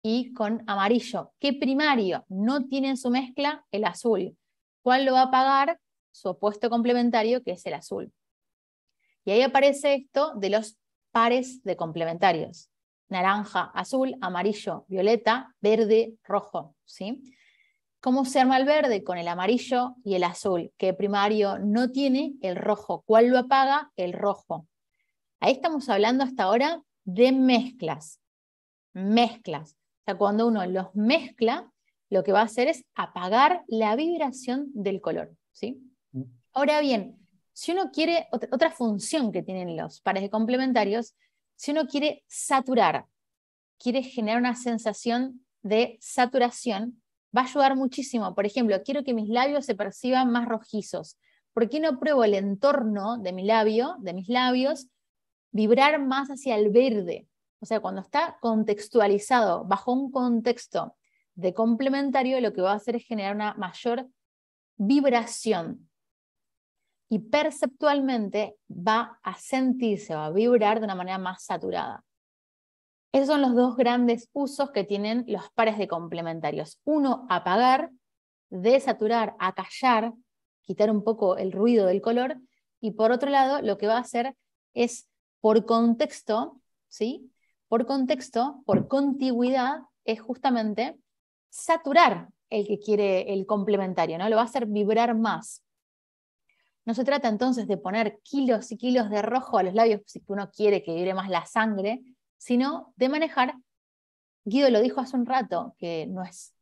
y con amarillo? ¿Qué primario no tiene en su mezcla el azul? ¿Cuál lo va a apagar? su opuesto complementario, que es el azul. Y ahí aparece esto de los pares de complementarios. Naranja, azul, amarillo, violeta, verde, rojo. ¿sí? ¿Cómo se arma el verde? Con el amarillo y el azul, que primario no tiene el rojo. ¿Cuál lo apaga? El rojo. Ahí estamos hablando hasta ahora de mezclas. Mezclas. O sea, cuando uno los mezcla, lo que va a hacer es apagar la vibración del color. ¿sí? Ahora bien, si uno quiere, otra función que tienen los pares de complementarios, si uno quiere saturar, quiere generar una sensación de saturación, va a ayudar muchísimo. Por ejemplo, quiero que mis labios se perciban más rojizos. ¿Por qué no pruebo el entorno de mi labio, de mis labios, vibrar más hacia el verde? O sea, cuando está contextualizado bajo un contexto de complementario, lo que va a hacer es generar una mayor vibración y perceptualmente va a sentirse, va a vibrar de una manera más saturada. Esos son los dos grandes usos que tienen los pares de complementarios. Uno, apagar, desaturar, acallar, quitar un poco el ruido del color. Y por otro lado, lo que va a hacer es, por contexto, ¿sí? Por contexto, por contigüidad, es justamente saturar el que quiere el complementario, ¿no? Lo va a hacer vibrar más. No se trata entonces de poner kilos y kilos de rojo a los labios si uno quiere que vibre más la sangre, sino de manejar, Guido lo dijo hace un rato, que no es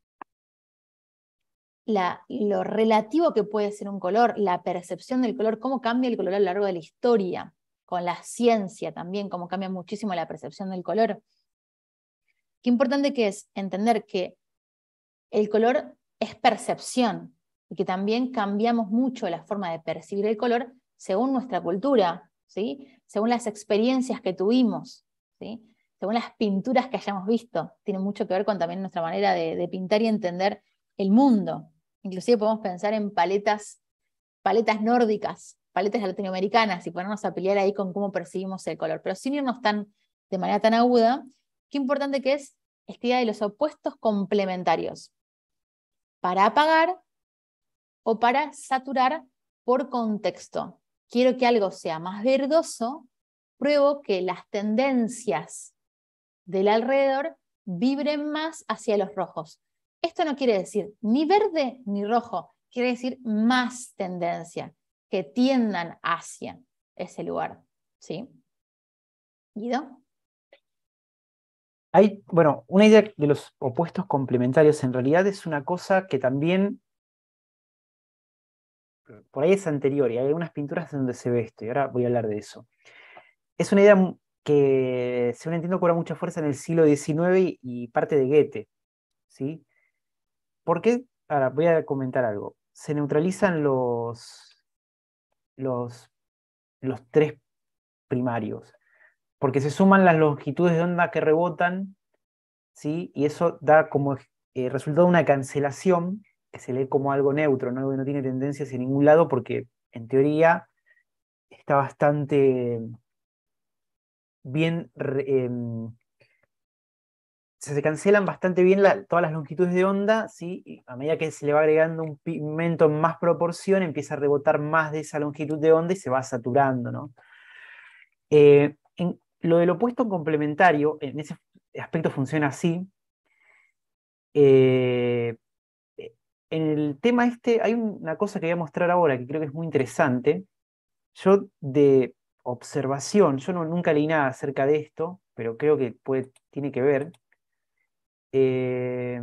lo relativo que puede ser un color, la percepción del color, cómo cambia el color a lo largo de la historia, con la ciencia también, cómo cambia muchísimo la percepción del color. Qué importante que es entender que el color es percepción, y que también cambiamos mucho la forma de percibir el color según nuestra cultura, ¿sí? según las experiencias que tuvimos, ¿sí? según las pinturas que hayamos visto. Tiene mucho que ver con también nuestra manera de, pintar y entender el mundo. Inclusive podemos pensar en paletas, paletas nórdicas, paletas latinoamericanas y ponernos a pelear ahí con cómo percibimos el color, pero sin irnos tan, de manera tan aguda, qué importante que es esta idea de los opuestos complementarios. Para apagar o para saturar por contexto. Quiero que algo sea más verdoso, pruebo que las tendencias del alrededor vibren más hacia los rojos. Esto no quiere decir ni verde ni rojo, quiere decir más tendencia, que tiendan hacia ese lugar. ¿Sí? Guido. Hay, bueno, una idea de los opuestos complementarios en realidad es una cosa que también por ahí es anterior y hay algunas pinturas donde se ve esto, y ahora voy a hablar de eso. Es una idea que, según entiendo, cobra mucha fuerza en el siglo XIX y parte de Goethe. ¿sí? ¿Por qué? Ahora voy a comentar algo. Se neutralizan los, los, tres primarios, porque se suman las longitudes de onda que rebotan, ¿sí? y eso da como eh, resultado una cancelación que se lee como algo neutro, ¿no? no tiene tendencia hacia ningún lado porque en teoría está bastante bien, em, se cancelan bastante bien todas las longitudes de onda, ¿sí? Y a medida que se le va agregando un pigmento en más proporción, empieza a rebotar más de esa longitud de onda y se va saturando. ¿no? Eh, lo del opuesto complementario, en ese aspecto funciona así. Eh, en el tema este hay una cosa que voy a mostrar ahora que creo que es muy interesante. Yo de observación, yo nunca leí nada acerca de esto, pero creo que tiene que ver. Eh,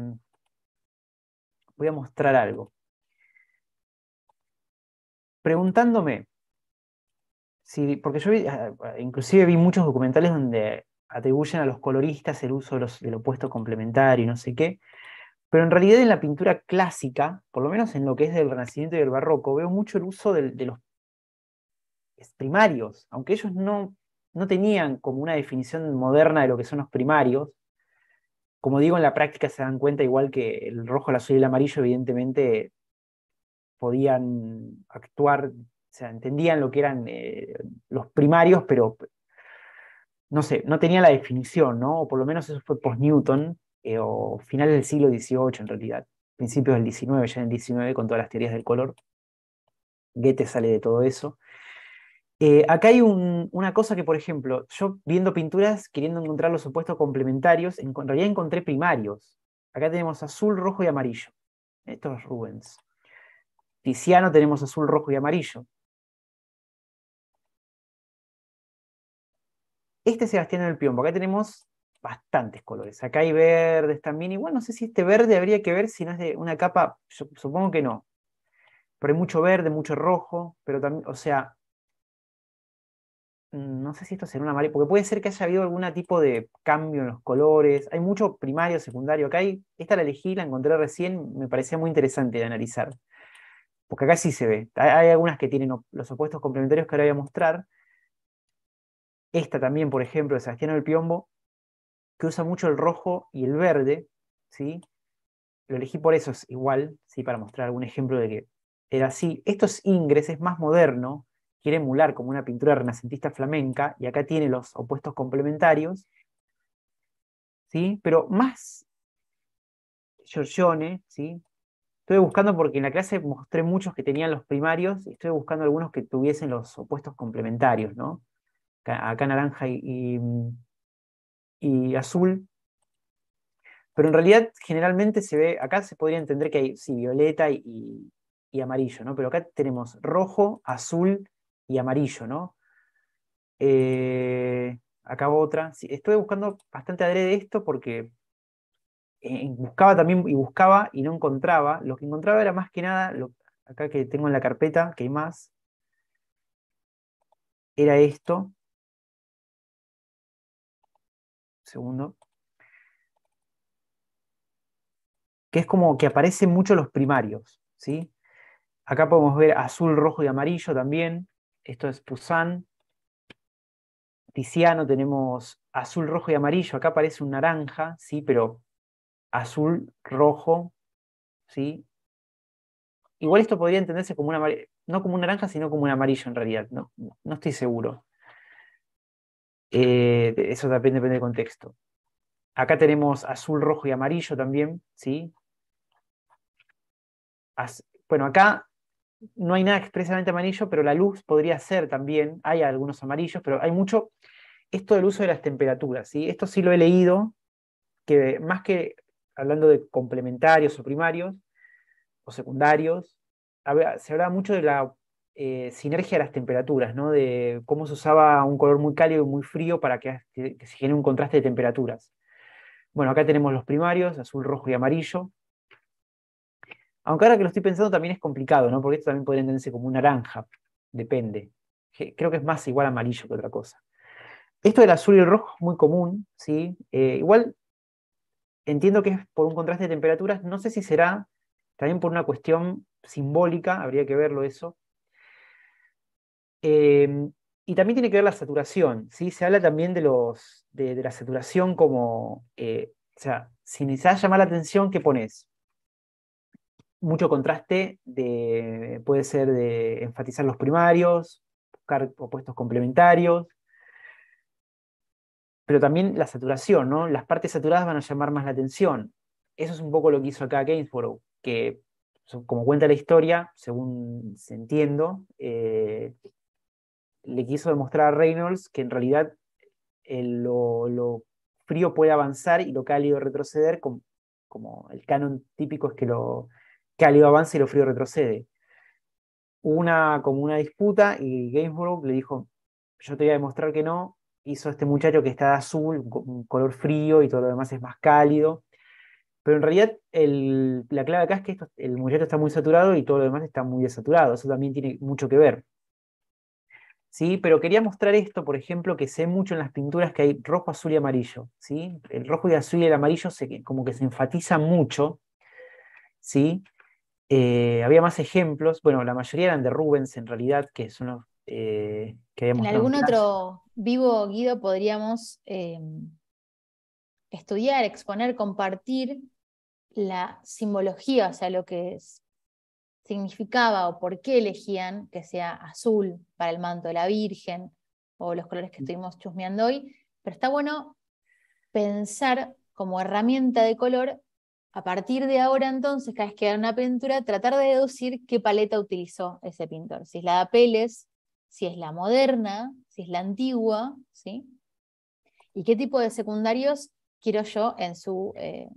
voy a mostrar algo. Preguntándome, si, porque yo ah, ah, inclusive vi muchos documentales donde atribuyen a los coloristas el uso del opuesto complementario y no sé qué. Pero en realidad en la pintura clásica, por lo menos en lo que es del Renacimiento y del Barroco, veo mucho el uso de, los primarios, aunque ellos no, tenían como una definición moderna de lo que son los primarios. Como digo, en la práctica se dan cuenta, igual que el rojo, el azul y el amarillo, evidentemente podían actuar, o sea, entendían lo que eran eh, los primarios, pero no sé, no tenían la definición, ¿no? O por lo menos eso fue post-Newton, eh, o final del siglo XVIII en realidad, principios del XIX, ya en el XIX con todas las teorías del color. Goethe sale de todo eso. Eh, acá hay una cosa que, por ejemplo, yo viendo pinturas, queriendo encontrar los supuestos complementarios, en, en realidad encontré primarios. Acá tenemos azul, rojo y amarillo. Esto es Rubens. Tiziano tenemos azul, rojo y amarillo. Este es Sebastián del Piombo. Acá tenemos bastantes colores. Acá hay verdes también. Igual no sé si este verde habría que ver si no es de una capa, supongo que no. Pero hay mucho verde, mucho rojo, pero también, o sea, mm, no sé si esto será una marea, porque puede ser que haya habido algún tipo de cambio en los colores. Hay mucho primario, secundario. Acá hay, esta la elegí, la encontré recién, me parecía muy interesante de analizar. Porque acá sí se ve. Hay algunas que tienen los opuestos complementarios que ahora voy a mostrar. Esta también, por ejemplo, de Sebastián del Piombo, que usa mucho el rojo y el verde, ¿sí? Lo elegí por eso, es igual, ¿sí? Para mostrar algún ejemplo de que era así. Estos ingres es más moderno, quiere emular como una pintura renacentista flamenca, y acá tiene los opuestos complementarios, ¿sí? Pero más Giorgione, ¿sí? Estuve buscando porque en la clase mostré muchos que tenían los primarios y estoy buscando algunos que tuviesen los opuestos complementarios, ¿no? Acá, naranja y mm, y azul. Pero en realidad generalmente se ve, acá se podría entender que hay, violeta y, amarillo, ¿no? Pero acá tenemos rojo, azul y amarillo, ¿no? Eh, acá otra. estoy estuve buscando bastante adrede esto porque eh, buscaba también y buscaba y no encontraba. Lo que encontraba era más que nada, lo, acá que tengo en la carpeta, que hay más, era esto. segundo, que es como que aparecen mucho los primarios. ¿sí? Acá podemos ver azul, rojo y amarillo también. Esto es Pusan. Tiziano tenemos azul, rojo y amarillo. Acá aparece un naranja, ¿sí? pero azul, rojo. ¿sí? Igual esto podría entenderse como una no como un naranja, sino como un amarillo en realidad. No, no estoy seguro. Eh, eso también depende del contexto. Acá tenemos azul, rojo y amarillo también, ¿sí? bueno, acá no hay nada expresamente amarillo, pero la luz podría ser también, hay algunos amarillos, pero hay mucho esto del uso de las temperaturas, ¿sí? Esto sí lo he leído, que más que hablando de complementarios o primarios o secundarios, se habla mucho de la eh, sinergia de las temperaturas, ¿no? De cómo se usaba un color muy cálido y muy frío para que, se genere un contraste de temperaturas. Bueno, acá tenemos los primarios, azul, rojo y amarillo. Aunque ahora que lo estoy pensando también es complicado, ¿no? Porque esto también podría entenderse como un naranja, depende. Creo que es más igual amarillo que otra cosa. Esto del azul y el rojo es muy común, ¿sí? Eh, igual entiendo que es por un contraste de temperaturas, no sé si será también por una cuestión simbólica, habría que verlo eso, Em, y también tiene que ver la saturación, ¿sí? Se habla también de, los, de, la saturación como, eh, o sea, si necesitas llamar la atención, ¿qué pones? Mucho contraste, de, puede ser de enfatizar los primarios, buscar opuestos complementarios, pero también la saturación, ¿no? Las partes saturadas van a llamar más la atención. Eso es un poco lo que hizo acá Gainsborough, que como cuenta la historia, según se entiendo, eh, le quiso demostrar a Reynolds que en realidad el, eh, lo, frío puede avanzar y lo cálido retroceder, como, el canon típico es que lo cálido avanza y lo frío retrocede. Hubo una, como una disputa y Gainsborough le dijo, yo te voy a demostrar que no, hizo este muchacho que está azul, un color frío y todo lo demás es más cálido. Pero en realidad el, la clave acá es que el muchacho está muy saturado y todo lo demás está muy desaturado. Eso también tiene mucho que ver. ¿sí? Pero quería mostrar esto, por ejemplo, que sé mucho en las pinturas que hay rojo, azul y amarillo, ¿sí? El rojo y azul y el amarillo se, como que se enfatizan mucho, ¿sí? Eh, había más ejemplos, bueno, la mayoría eran de Rubens en realidad, que son eh, que habíamos... En algún otro vivo, Guido, podríamos em, estudiar, exponer, compartir la simbología, o sea, lo que es, significaba o por qué elegían que sea azul para el manto de la Virgen o los colores que mm. estuvimos chusmeando hoy, pero está bueno pensar como herramienta de color, a partir de ahora entonces, cada vez que haga una pintura, tratar de deducir qué paleta utilizó ese pintor, si es la de Apeles, si es la moderna, si es la antigua, ¿sí? Y qué tipo de secundarios quiero yo en su, eh,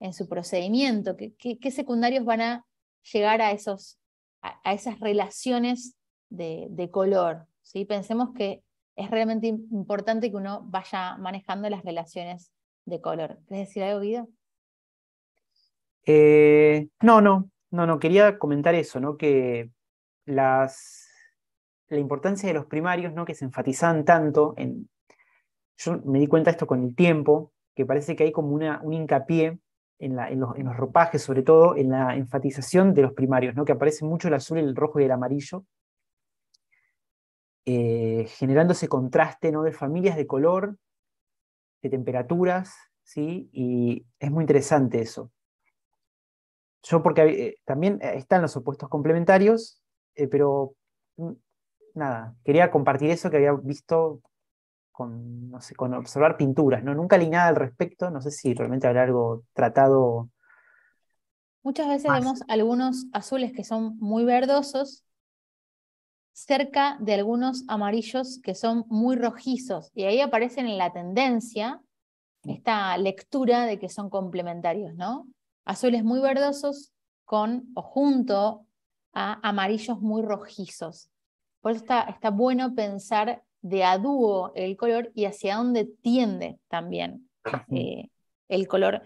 en su procedimiento, qué secundarios van a llegar a, esos, a, esas relaciones de, color. ¿sí? Pensemos que es realmente importante que uno vaya manejando las relaciones de color. ¿Quieres decir algo, Guido? Eh, no, no, no, no, quería comentar eso, ¿no? Que las, la importancia de los primarios, ¿no? Que se enfatizaban tanto en... Yo me di cuenta de esto con el tiempo, que parece que hay como una, un hincapié en, los, ropajes, sobre todo en la enfatización de los primarios, ¿no? que aparece mucho el azul, el rojo y el amarillo, eh, generando ese contraste ¿no? de familias de color, de temperaturas, ¿sí? y es muy interesante eso. Yo porque eh, también eh, están los opuestos complementarios, pero mm, nada, quería compartir eso que había visto con, observar pinturas, ¿no? Nunca leí nada al respecto, no sé si realmente habrá algo tratado. Muchas veces vemos algunos azules que son muy verdosos cerca de algunos amarillos que son muy rojizos y ahí aparecen en la tendencia mm. esta lectura de que son complementarios, ¿no? Azules muy verdosos con o junto a amarillos muy rojizos. Por eso está, está bueno pensar de adúo el color y hacia dónde tiende también eh, el color.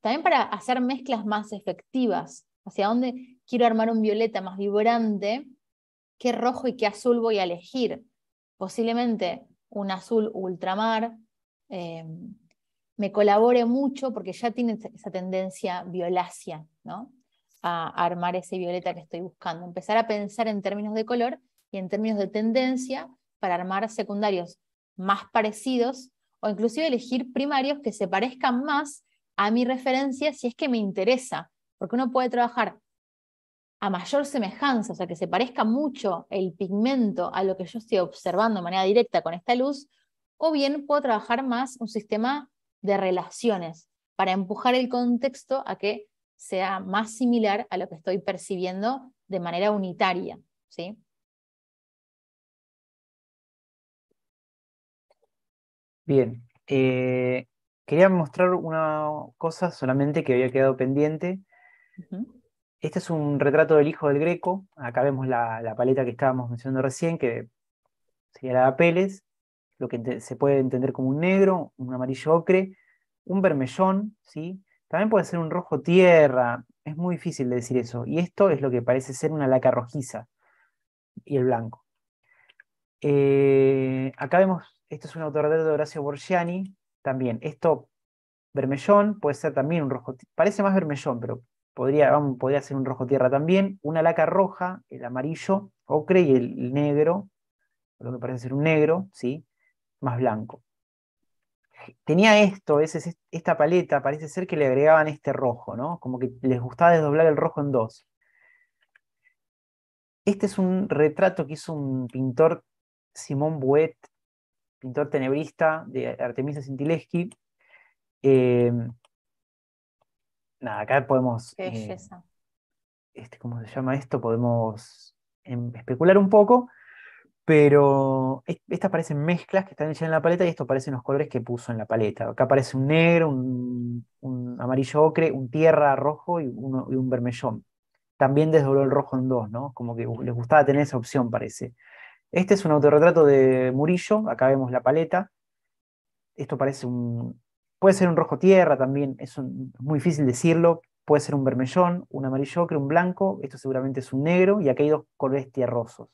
también para hacer mezclas más efectivas, hacia dónde quiero armar un violeta más vibrante, qué rojo y qué azul voy a elegir. Posiblemente un azul ultramar eh, me colabore mucho porque ya tiene esa tendencia violácea, A armar ese violeta que estoy buscando. Empezar a pensar en términos de color y en términos de tendencia para armar secundarios más parecidos o inclusive elegir primarios que se parezcan más a mi referencia si es que me interesa, porque uno puede trabajar a mayor semejanza, o sea, que se parezca mucho el pigmento a lo que yo estoy observando de manera directa con esta luz, o bien puedo trabajar más un sistema de relaciones para empujar el contexto a que sea más similar a lo que estoy percibiendo de manera unitaria, ¿sí? Bien, eh, quería mostrar una cosa solamente que había quedado pendiente. Este es un retrato del hijo del Greco. Acá vemos la, paleta que estábamos mencionando recién, que sería la de Apeles, lo que se puede entender como un negro, un amarillo ocre, un bermellón, ¿sí? También puede ser un rojo tierra, es muy difícil de decir eso. Y esto es lo que parece ser una laca rojiza y el blanco. Eh, acá vemos esto es un autor de Horacio Borgiani. También, esto bermellón, puede ser también un rojo, parece más vermellón, pero podría, podría ser un rojo tierra también. Una laca roja, el amarillo, ocre y el negro, lo que parece ser un negro, ¿sí? Más blanco. Tenía esto, es, esta paleta, parece ser que le agregaban este rojo, ¿no? Como que les gustaba desdoblar el rojo en dos. Este es un retrato que hizo un pintor, Simón Bouet, pintor tenebrista de Artemisa Sintileski. Eh, nada, acá podemos. Eh, este, ¿Cómo se llama esto? Podemos em, especular un poco, pero estas parecen mezclas que están hechas en la paleta y estos parecen los colores que puso en la paleta. Acá aparece un negro, un, amarillo ocre, un tierra rojo y, y un vermellón. También desdobló el rojo en dos, ¿no? Como que les gustaba tener esa opción, parece. Este es un autorretrato de Murillo, acá vemos la paleta. Esto parece un. Puede ser un rojo tierra también, es muy difícil decirlo. Puede ser un vermellón, un amarillo ocre, un blanco, esto seguramente es un negro, y acá hay dos colores tierrosos.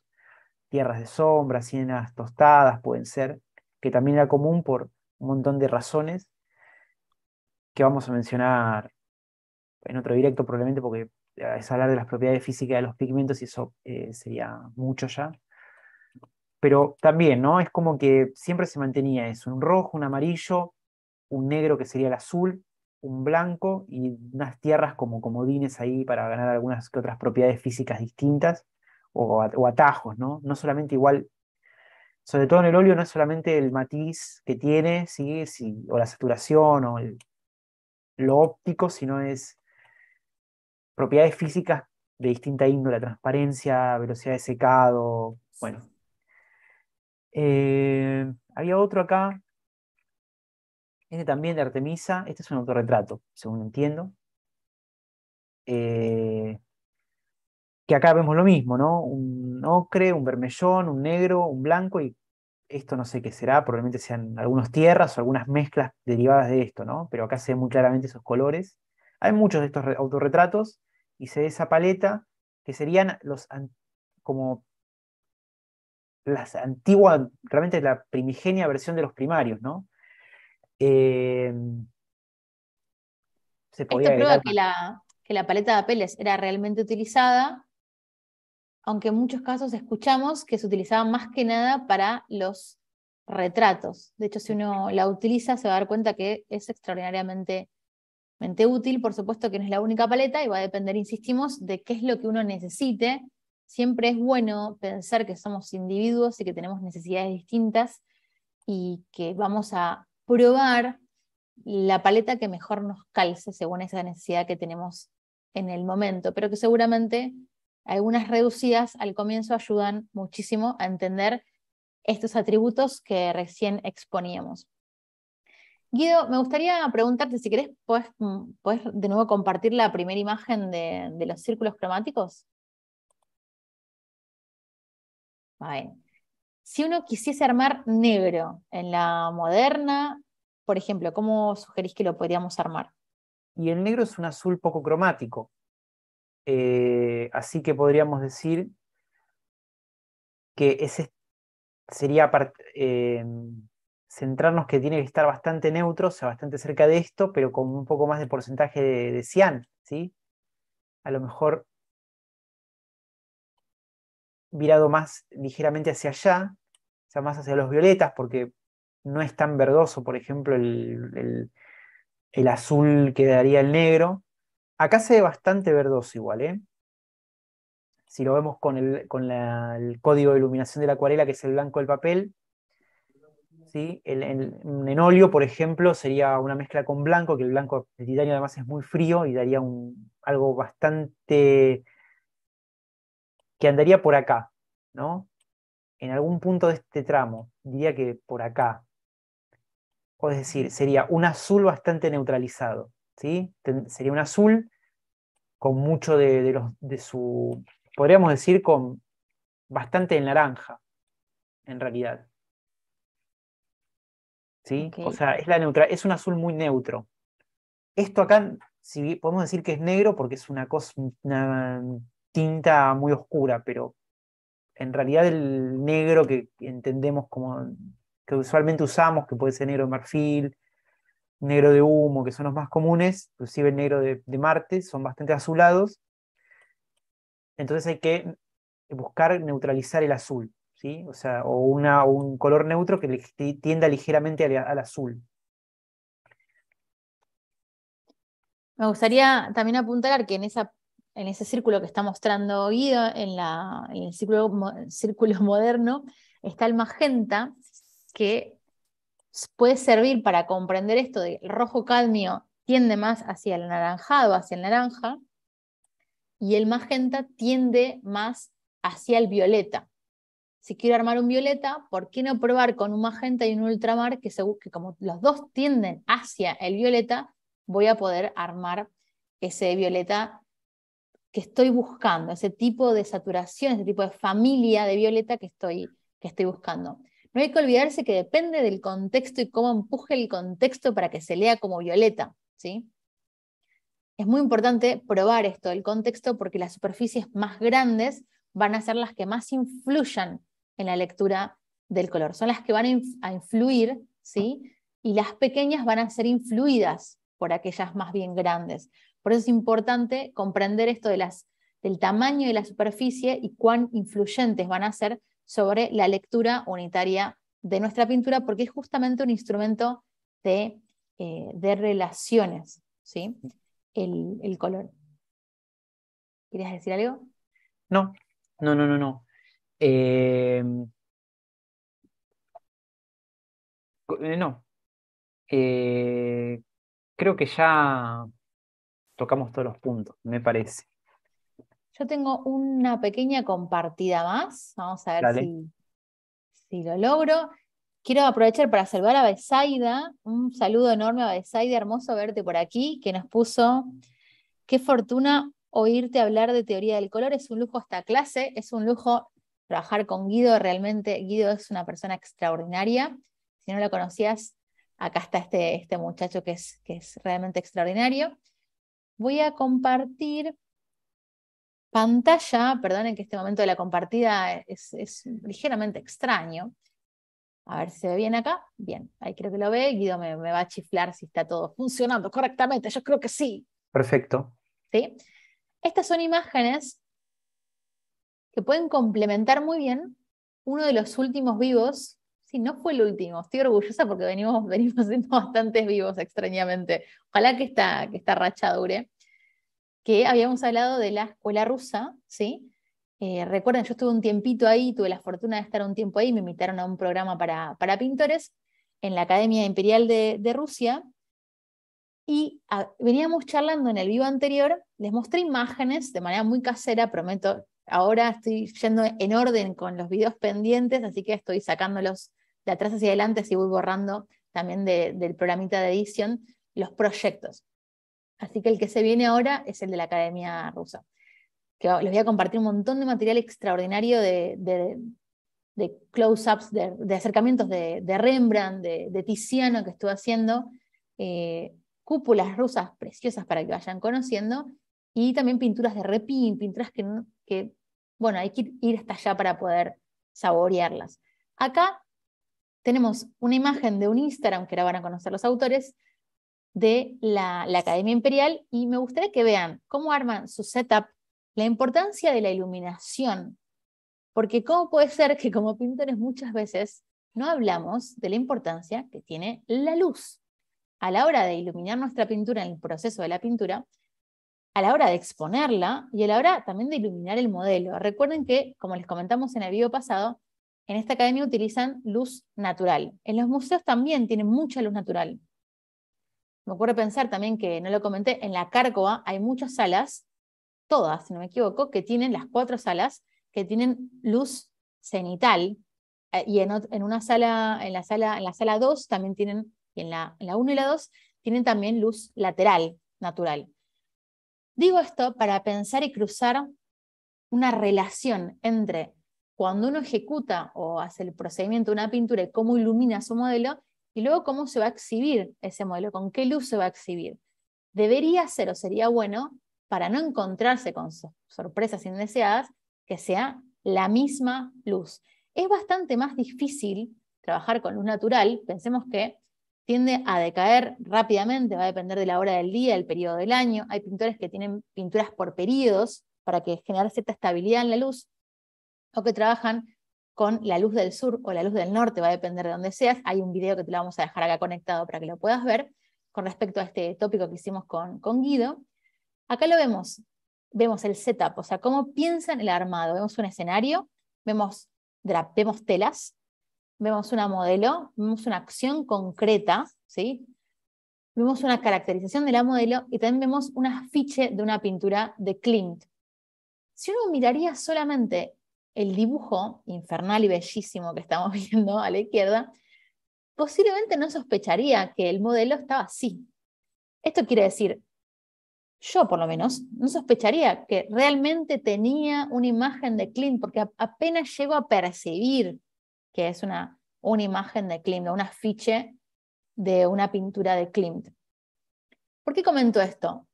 Tierras de sombra, sienas tostadas, pueden ser, que también era común por un montón de razones que vamos a mencionar en otro directo, probablemente, porque es hablar de las propiedades físicas de los pigmentos y eso eh, sería mucho ya. Pero también, ¿no? Es como que siempre se mantenía eso, un rojo, un amarillo, un negro que sería el azul, un blanco y unas tierras como comodines ahí para ganar algunas otras propiedades físicas distintas o, atajos, ¿no? No solamente igual sobre todo en el óleo, no es solamente el matiz que tiene, ¿sí? o la saturación, o lo óptico, sino es propiedades físicas de distinta índole, transparencia, velocidad de secado, bueno, eh, había otro acá, este también de Artemisa, este es un autorretrato, según entiendo. Eh, que acá vemos lo mismo, ¿no? Un ocre, un vermellón, un negro, un blanco y esto no sé qué será, probablemente sean algunas tierras o algunas mezclas derivadas de esto, ¿no? Pero acá se ven muy claramente esos colores. Hay muchos de estos autorretratos y se ve esa paleta que serían los como la antigua, realmente la primigenia versión de los primarios, ¿no? Eh, se podía Esto prueba que la, que la paleta de Apeles era realmente utilizada, aunque en muchos casos escuchamos que se utilizaba más que nada para los retratos. De hecho, si uno la utiliza, se va a dar cuenta que es extraordinariamente útil. Por supuesto que no es la única paleta y va a depender, insistimos, de qué es lo que uno necesite siempre es bueno pensar que somos individuos y que tenemos necesidades distintas y que vamos a probar la paleta que mejor nos calce según esa necesidad que tenemos en el momento, pero que seguramente algunas reducidas al comienzo ayudan muchísimo a entender estos atributos que recién exponíamos. Guido, me gustaría preguntarte si querés, ¿puedes, mm, de nuevo compartir la primera imagen de los círculos cromáticos? Si uno quisiese armar negro en la moderna, por ejemplo, ¿cómo sugerís que lo podríamos armar? Y el negro es un azul poco cromático. Eh, así que podríamos decir que ese sería eh, centrarnos que tiene que estar bastante neutro, o sea, bastante cerca de esto, pero con un poco más de porcentaje de, de cian, ¿sí? A lo mejor virado más ligeramente hacia allá, o sea, más hacia los violetas, porque no es tan verdoso, por ejemplo, el, azul que daría el negro. Acá se ve bastante verdoso igual, ¿eh? Si lo vemos con, el, código de iluminación de la acuarela, que es el blanco del papel, ¿sí? en óleo, por ejemplo, sería una mezcla con blanco, que el blanco de titanio además es muy frío y daría algo bastante que andaría por acá, ¿no? En algún punto de este tramo, diría que por acá. O es decir, sería un azul bastante neutralizado, ¿sí? sería un azul con mucho de, los, de su, podríamos decir, con bastante en naranja, en realidad. ¿Sí? O sea, es, la es un azul muy neutro. Esto acá, si podemos decir que es negro porque es una cosa, una tinta muy oscura, pero en realidad el negro que entendemos como que usualmente usamos, que puede ser negro de marfil, negro de humo, que son los más comunes, inclusive el negro de, Marte, son bastante azulados. Entonces hay que buscar neutralizar el azul, ¿sí? O sea, o, una, un color neutro que tienda ligeramente al azul. Me gustaría también apuntar que en esa en ese círculo que está mostrando Guido, en, en el círculo, moderno, está el magenta, que puede servir para comprender esto de el rojo cadmio tiende más hacia el anaranjado, hacia el naranja, y el magenta tiende más hacia el violeta. Si quiero armar un violeta, ¿por qué no probar con un magenta y un ultramar que, se, que como los dos tienden hacia el violeta, voy a poder armar ese violeta que estoy buscando, ese tipo de saturación, ese tipo de familia de violeta que estoy, que estoy buscando. No hay que olvidarse que depende del contexto y cómo empuje el contexto para que se lea como violeta. ¿sí? Es muy importante probar esto el contexto porque las superficies más grandes van a ser las que más influyan en la lectura del color. Son las que van a influir, ¿sí? Y las pequeñas van a ser influidas por aquellas más bien grandes. Por eso es importante comprender esto de las, del tamaño de la superficie y cuán influyentes van a ser sobre la lectura unitaria de nuestra pintura, porque es justamente un instrumento de, eh, relaciones, ¿sí? El, color. ¿Querías decir algo? No, no, no, no, no. Eh, eh, no. Creo que ya tocamos todos los puntos, me parece. Yo tengo una pequeña compartida más. Vamos a ver si, lo logro. Quiero aprovechar para saludar a Besaida. Un saludo enorme a Besaida, hermoso verte por aquí, que nos puso. Qué fortuna oírte hablar de teoría del color. Es un lujo esta clase, es un lujo trabajar con Guido. Realmente Guido es una persona extraordinaria. Si no lo conocías, acá está este, este muchacho que es, que es realmente extraordinario voy a compartir pantalla, en que este momento de la compartida es, ligeramente extraño. A ver si se ve bien acá. Bien, ahí creo que lo ve. Guido me, va a chiflar si está todo funcionando correctamente. Yo creo que sí. Perfecto. ¿Sí? Estas son imágenes que pueden complementar muy bien uno de los últimos vivos no fue el último. Estoy orgullosa porque venimos, venimos siendo bastantes vivos, extrañamente. Ojalá que esta, que esta racha dure. Que habíamos hablado de la escuela rusa, ¿sí? Eh, recuerden, yo estuve un tiempito ahí, tuve la fortuna de estar un tiempo ahí, me invitaron a un programa para, pintores en la Academia Imperial de, Rusia. Y ah, veníamos charlando en el vivo anterior, les mostré imágenes de manera muy casera, prometo. Ahora estoy yendo en orden con los videos pendientes, así que estoy sacándolos de atrás hacia adelante, si voy borrando también del programita de edición, los proyectos. Así que el que se viene ahora es el de la Academia Rusa. Que les voy a compartir un montón de material extraordinario de, de, close-ups, de, acercamientos de, Rembrandt, de, Tiziano que estuve haciendo, eh, cúpulas rusas preciosas para que vayan conociendo, y también pinturas de repin, pinturas que, que, bueno, hay que ir hasta allá para poder saborearlas. Acá tenemos una imagen de un Instagram, que ahora van a conocer los autores, de la, Academia Imperial, y me gustaría que vean cómo arman su setup, la importancia de la iluminación, porque cómo puede ser que como pintores muchas veces no hablamos de la importancia que tiene la luz. A la hora de iluminar nuestra pintura en el proceso de la pintura, a la hora de exponerla y a la hora también de iluminar el modelo. Recuerden que, como les comentamos en el video pasado, en esta academia utilizan luz natural. En los museos también tienen mucha luz natural. Me ocurre pensar también que, no lo comenté, en la Cárcova hay muchas salas, todas, si no me equivoco, que tienen las cuatro salas, que tienen luz cenital. Eh, y en, una sala, en la sala, en la sala 2 también tienen, y en la, una y la 2, tienen también luz lateral, natural. Digo esto para pensar y cruzar una relación entre cuando uno ejecuta o hace el procedimiento de una pintura y cómo ilumina su modelo, y luego cómo se va a exhibir ese modelo, con qué luz se va a exhibir. Debería ser o sería bueno, para no encontrarse con sorpresas indeseadas, que sea la misma luz. Es bastante más difícil trabajar con luz natural, pensemos que tiende a decaer rápidamente, va a depender de la hora del día, del periodo del año. Hay pintores que tienen pinturas por periodos para que genere cierta estabilidad en la luz o que trabajan con la luz del sur o la luz del norte, va a depender de donde seas. Hay un video que te lo vamos a dejar acá conectado para que lo puedas ver con respecto a este tópico que hicimos con, con Guido. Acá lo vemos, vemos el setup, o sea, cómo piensan el armado. Vemos un escenario, vemos, vemos telas, vemos una modelo, vemos una acción concreta, ¿sí? vemos una caracterización de la modelo y también vemos un afiche de una pintura de Clint Si uno miraría solamente el dibujo infernal y bellísimo que estamos viendo a la izquierda, posiblemente no sospecharía que el modelo estaba así. Esto quiere decir, yo por lo menos no sospecharía que realmente tenía una imagen de Clint, porque apenas llego a percibir que es una, una imagen de Klimt, un afiche de una pintura de Klimt. ¿Por qué comento esto?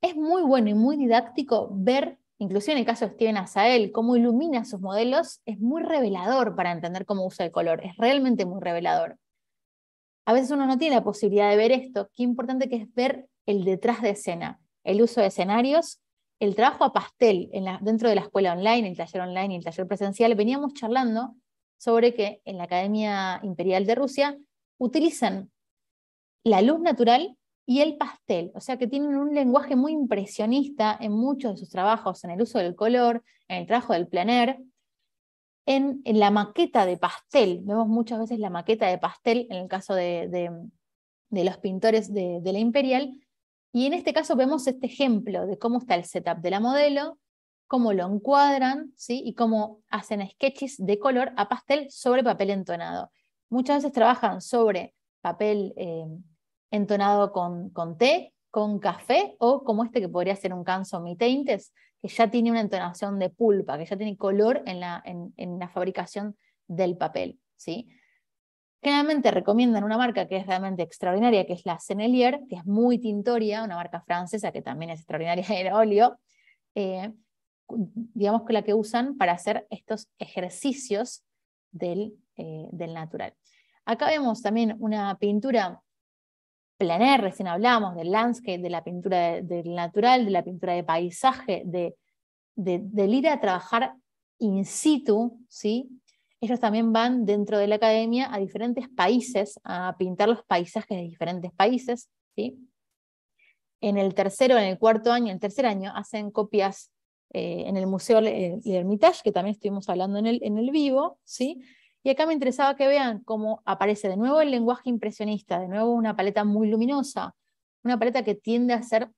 Es muy bueno y muy didáctico ver Incluso en el caso de Steven Azael, cómo ilumina sus modelos, es muy revelador para entender cómo usa el color, es realmente muy revelador. A veces uno no tiene la posibilidad de ver esto, qué importante que es ver el detrás de escena, el uso de escenarios, el trabajo a pastel en la, dentro de la escuela online, el taller online y el taller presencial, veníamos charlando sobre que en la Academia Imperial de Rusia utilizan la luz natural y el pastel, o sea que tienen un lenguaje muy impresionista en muchos de sus trabajos, en el uso del color, en el trabajo del planer, en, la maqueta de pastel, vemos muchas veces la maqueta de pastel en el caso de, de, los pintores de, la Imperial, y en este caso vemos este ejemplo de cómo está el setup de la modelo, cómo lo encuadran ¿sí? y cómo hacen sketches de color a pastel sobre papel entonado. Muchas veces trabajan sobre papel eh, entonado con, con té, con café o como este que podría ser un canso mitentes que ya tiene una entonación de pulpa, que ya tiene color en la, en, la fabricación del papel. ¿sí? recomiendan una marca que es realmente extraordinaria, que es la Sennelier, que es muy tintoria, una marca francesa que también es extraordinaria en el óleo, eh, digamos que la que usan para hacer estos ejercicios del, eh, del natural. Acá vemos también una pintura planer, recién hablamos del landscape, de la pintura del natural, de la pintura de paisaje, de, del ir a trabajar in situ, ¿sí? ellos también van dentro de la academia a diferentes países, a pintar los paisajes de diferentes países. ¿sí? En el tercero, en el cuarto año, en el tercer año, hacen copias eh, en el Museo eh, y Hermitage, que también estuvimos hablando en el, en el vivo, ¿sí? Y acá me interesaba que vean cómo aparece de nuevo el lenguaje impresionista, de nuevo una paleta muy luminosa, una paleta que tiende a ser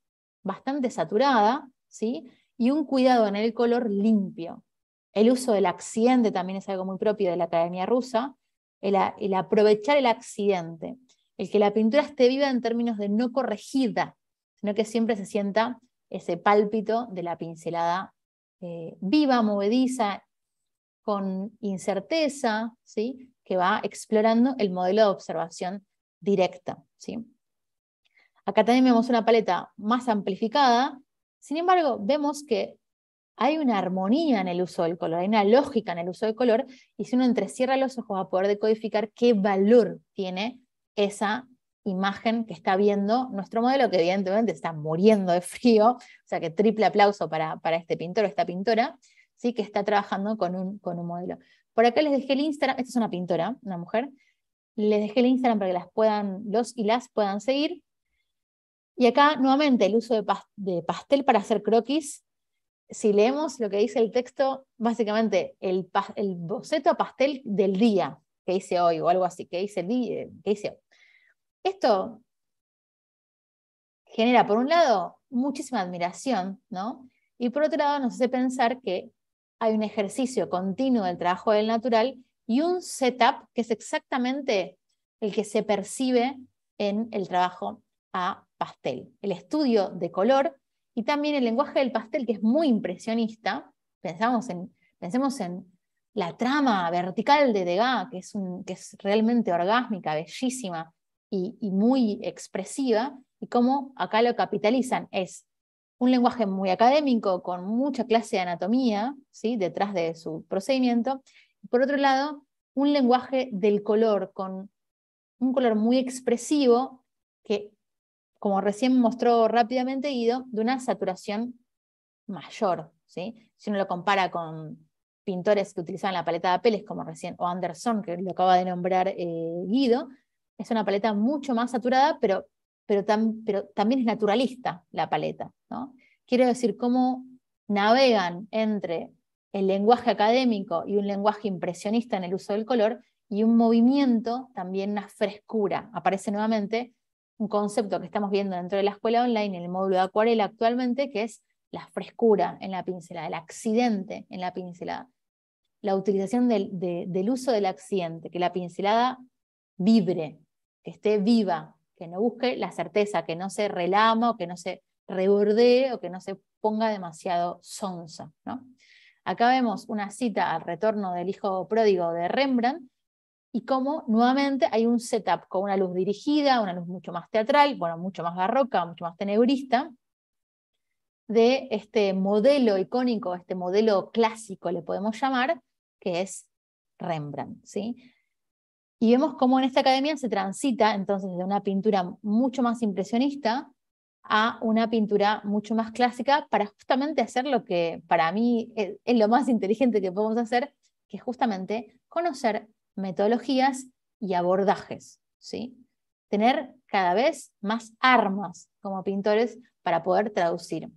bastante saturada, ¿sí? y un cuidado en el color limpio. El uso del accidente también es algo muy propio de la Academia Rusa, el, aprovechar el accidente, el que la pintura esté viva en términos de no corregida, sino que siempre se sienta ese pálpito de la pincelada eh, viva, movediza, con incerteza, ¿sí? que va explorando el modelo de observación directa. ¿sí? Acá también vemos una paleta más amplificada, sin embargo, vemos que hay una armonía en el uso del color, hay una lógica en el uso del color, y si uno entrecierra los ojos va a poder decodificar qué valor tiene esa imagen que está viendo nuestro modelo, que evidentemente está muriendo de frío, o sea que triple aplauso para, para este pintor o esta pintora, que está trabajando con un, con un modelo. Por acá les dejé el Instagram, esta es una pintora, una mujer, les dejé el Instagram para que las puedan, los y las puedan seguir. Y acá nuevamente el uso de, pastel para hacer croquis. Si leemos lo que dice el texto, básicamente el, el boceto a pastel del día que hice hoy o algo así, que hice, el día, eh, que dice hoy. Esto genera, por un lado, muchísima admiración, ¿no? Y por otro lado, nos hace pensar que hay un ejercicio continuo del trabajo del natural y un setup que es exactamente el que se percibe en el trabajo a pastel, el estudio de color y también el lenguaje del pastel que es muy impresionista. Pensamos en, pensemos en la trama vertical de Degas, que es, un, que es realmente orgásmica, bellísima y, y muy expresiva, y cómo acá lo capitalizan. Es un lenguaje muy académico con mucha clase de anatomía ¿sí? detrás de su procedimiento. Por otro lado, un lenguaje del color con un color muy expresivo que, como recién mostró rápidamente Guido, de una saturación mayor. ¿sí? Si uno lo compara con pintores que utilizaban la paleta de peles como recién, o Anderson, que lo acaba de nombrar eh, Guido, es una paleta mucho más saturada, pero pero, también es naturalista la paleta. Quiero decir, cómo navegan entre el lenguaje académico y un lenguaje impresionista en el uso del color y un movimiento, también una frescura. Aparece nuevamente un concepto que estamos viendo dentro de la escuela online, en el módulo de acuarela actualmente, que es la frescura en la pincelada, el accidente en la pincelada, la utilización del, del uso del accidente, que la pincelada vibre, que esté viva, que no busque la certeza, que no se relama o que no se rebordee o que no se ponga demasiado sonso. ¿no? Acá vemos una cita al retorno del hijo pródigo de Rembrandt y cómo nuevamente hay un setup con una luz dirigida, una luz mucho más teatral, bueno, mucho más barroca, mucho más tenebrista, de este modelo icónico, este modelo clásico le podemos llamar, que es Rembrandt. ¿sí? Y vemos cómo en esta academia se transita entonces de una pintura mucho más impresionista a una pintura mucho más clásica para justamente hacer lo que para mí es, lo más inteligente que podemos hacer, que es justamente conocer metodologías y abordajes, ¿sí? Tener cada vez más armas como pintores para poder traducir.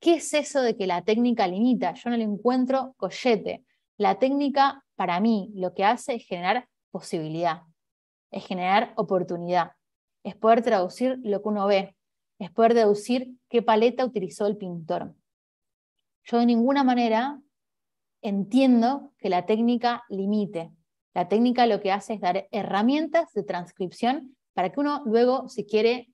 ¿Qué es eso de que la técnica limita? Yo no le encuentro collete. La técnica, para mí, lo que hace es generar posibilidad, es generar oportunidad, es poder traducir lo que uno ve, es poder deducir qué paleta utilizó el pintor. Yo de ninguna manera entiendo que la técnica limite. La técnica lo que hace es dar herramientas de transcripción para que uno luego, si quiere,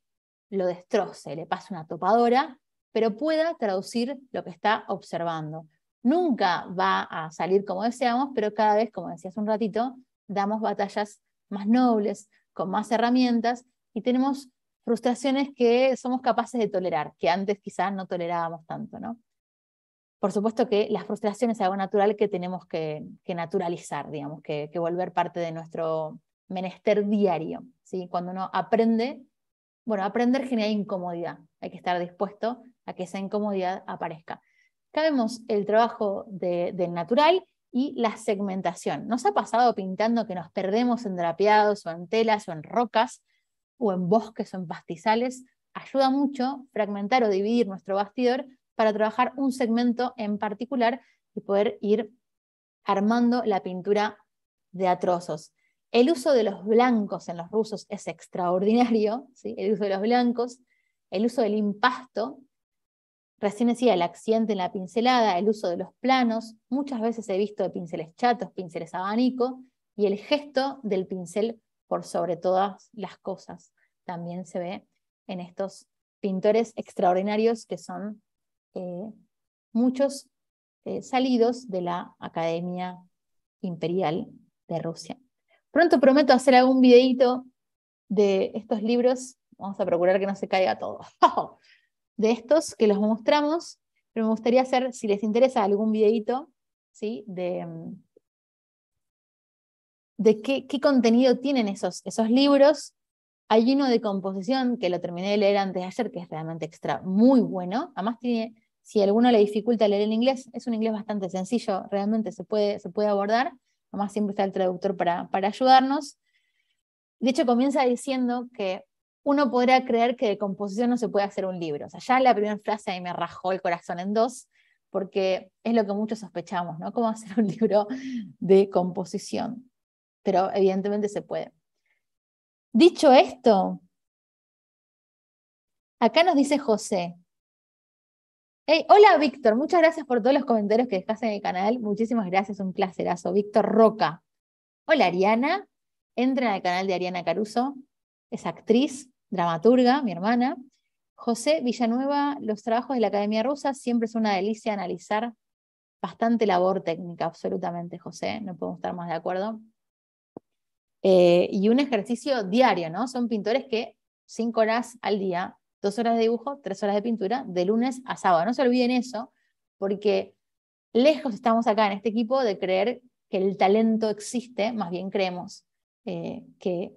lo destroce, le pase una topadora, pero pueda traducir lo que está observando. Nunca va a salir como deseamos, pero cada vez, como decías un ratito, damos batallas más nobles, con más herramientas y tenemos frustraciones que somos capaces de tolerar, que antes quizás no tolerábamos tanto, ¿no? Por supuesto que las frustraciones es algo natural que tenemos que, naturalizar, digamos, que, volver parte de nuestro menester diario, ¿sí? Cuando uno aprende, bueno, aprender genera incomodidad, hay que estar dispuesto a que esa incomodidad aparezca. Acá el trabajo del natural y la segmentación. Nos ha pasado pintando que nos perdemos en drapeados o en telas o en rocas o en bosques o en pastizales. Ayuda mucho fragmentar o dividir nuestro bastidor para trabajar un segmento en particular y poder ir armando la pintura de atrozos. trozos. El uso de los blancos en los rusos es extraordinario, ¿sí? el uso de los blancos, el uso del impasto Recién decía el accidente en la pincelada, el uso de los planos, muchas veces he visto de pinceles chatos, pinceles abanico, y el gesto del pincel por sobre todas las cosas. También se ve en estos pintores extraordinarios que son eh, muchos eh, salidos de la Academia Imperial de Rusia. Pronto prometo hacer algún videito de estos libros. Vamos a procurar que no se caiga todo. de estos que los mostramos, pero me gustaría hacer, si les interesa, algún videito ¿sí? de, mm, qué, contenido tienen esos, esos libros. Hay uno de composición que lo terminé de leer antes de ayer, que es realmente extra, muy bueno. Además tiene, si a alguno le dificulta leer el inglés, es un inglés bastante sencillo, realmente se puede, se puede abordar. Además siempre está el traductor para, para ayudarnos. De hecho, comienza diciendo que uno podrá creer que de composición no se puede hacer un libro. O sea, ya la primera frase ahí me rajó el corazón en dos, porque es lo que muchos sospechamos, ¿no? ¿Cómo hacer un libro de composición? Pero evidentemente se puede. Dicho esto, acá nos dice José. Hey, hola Víctor, muchas gracias por todos los comentarios que dejaste en el canal. Muchísimas gracias, un placerazo. Víctor Roca. Hola Ariana, entren al canal de Ariana Caruso, es actriz, dramaturga, mi hermana. José Villanueva, los trabajos de la Academia Rusa siempre es una delicia analizar. Bastante labor técnica, absolutamente, José, no podemos estar más de acuerdo. Eh, y un ejercicio diario, ¿no? Son pintores que cinco horas al día, dos horas de dibujo, tres horas de pintura, de lunes a sábado. No se olviden eso, porque lejos estamos acá en este equipo de creer que el talento existe, más bien creemos eh, que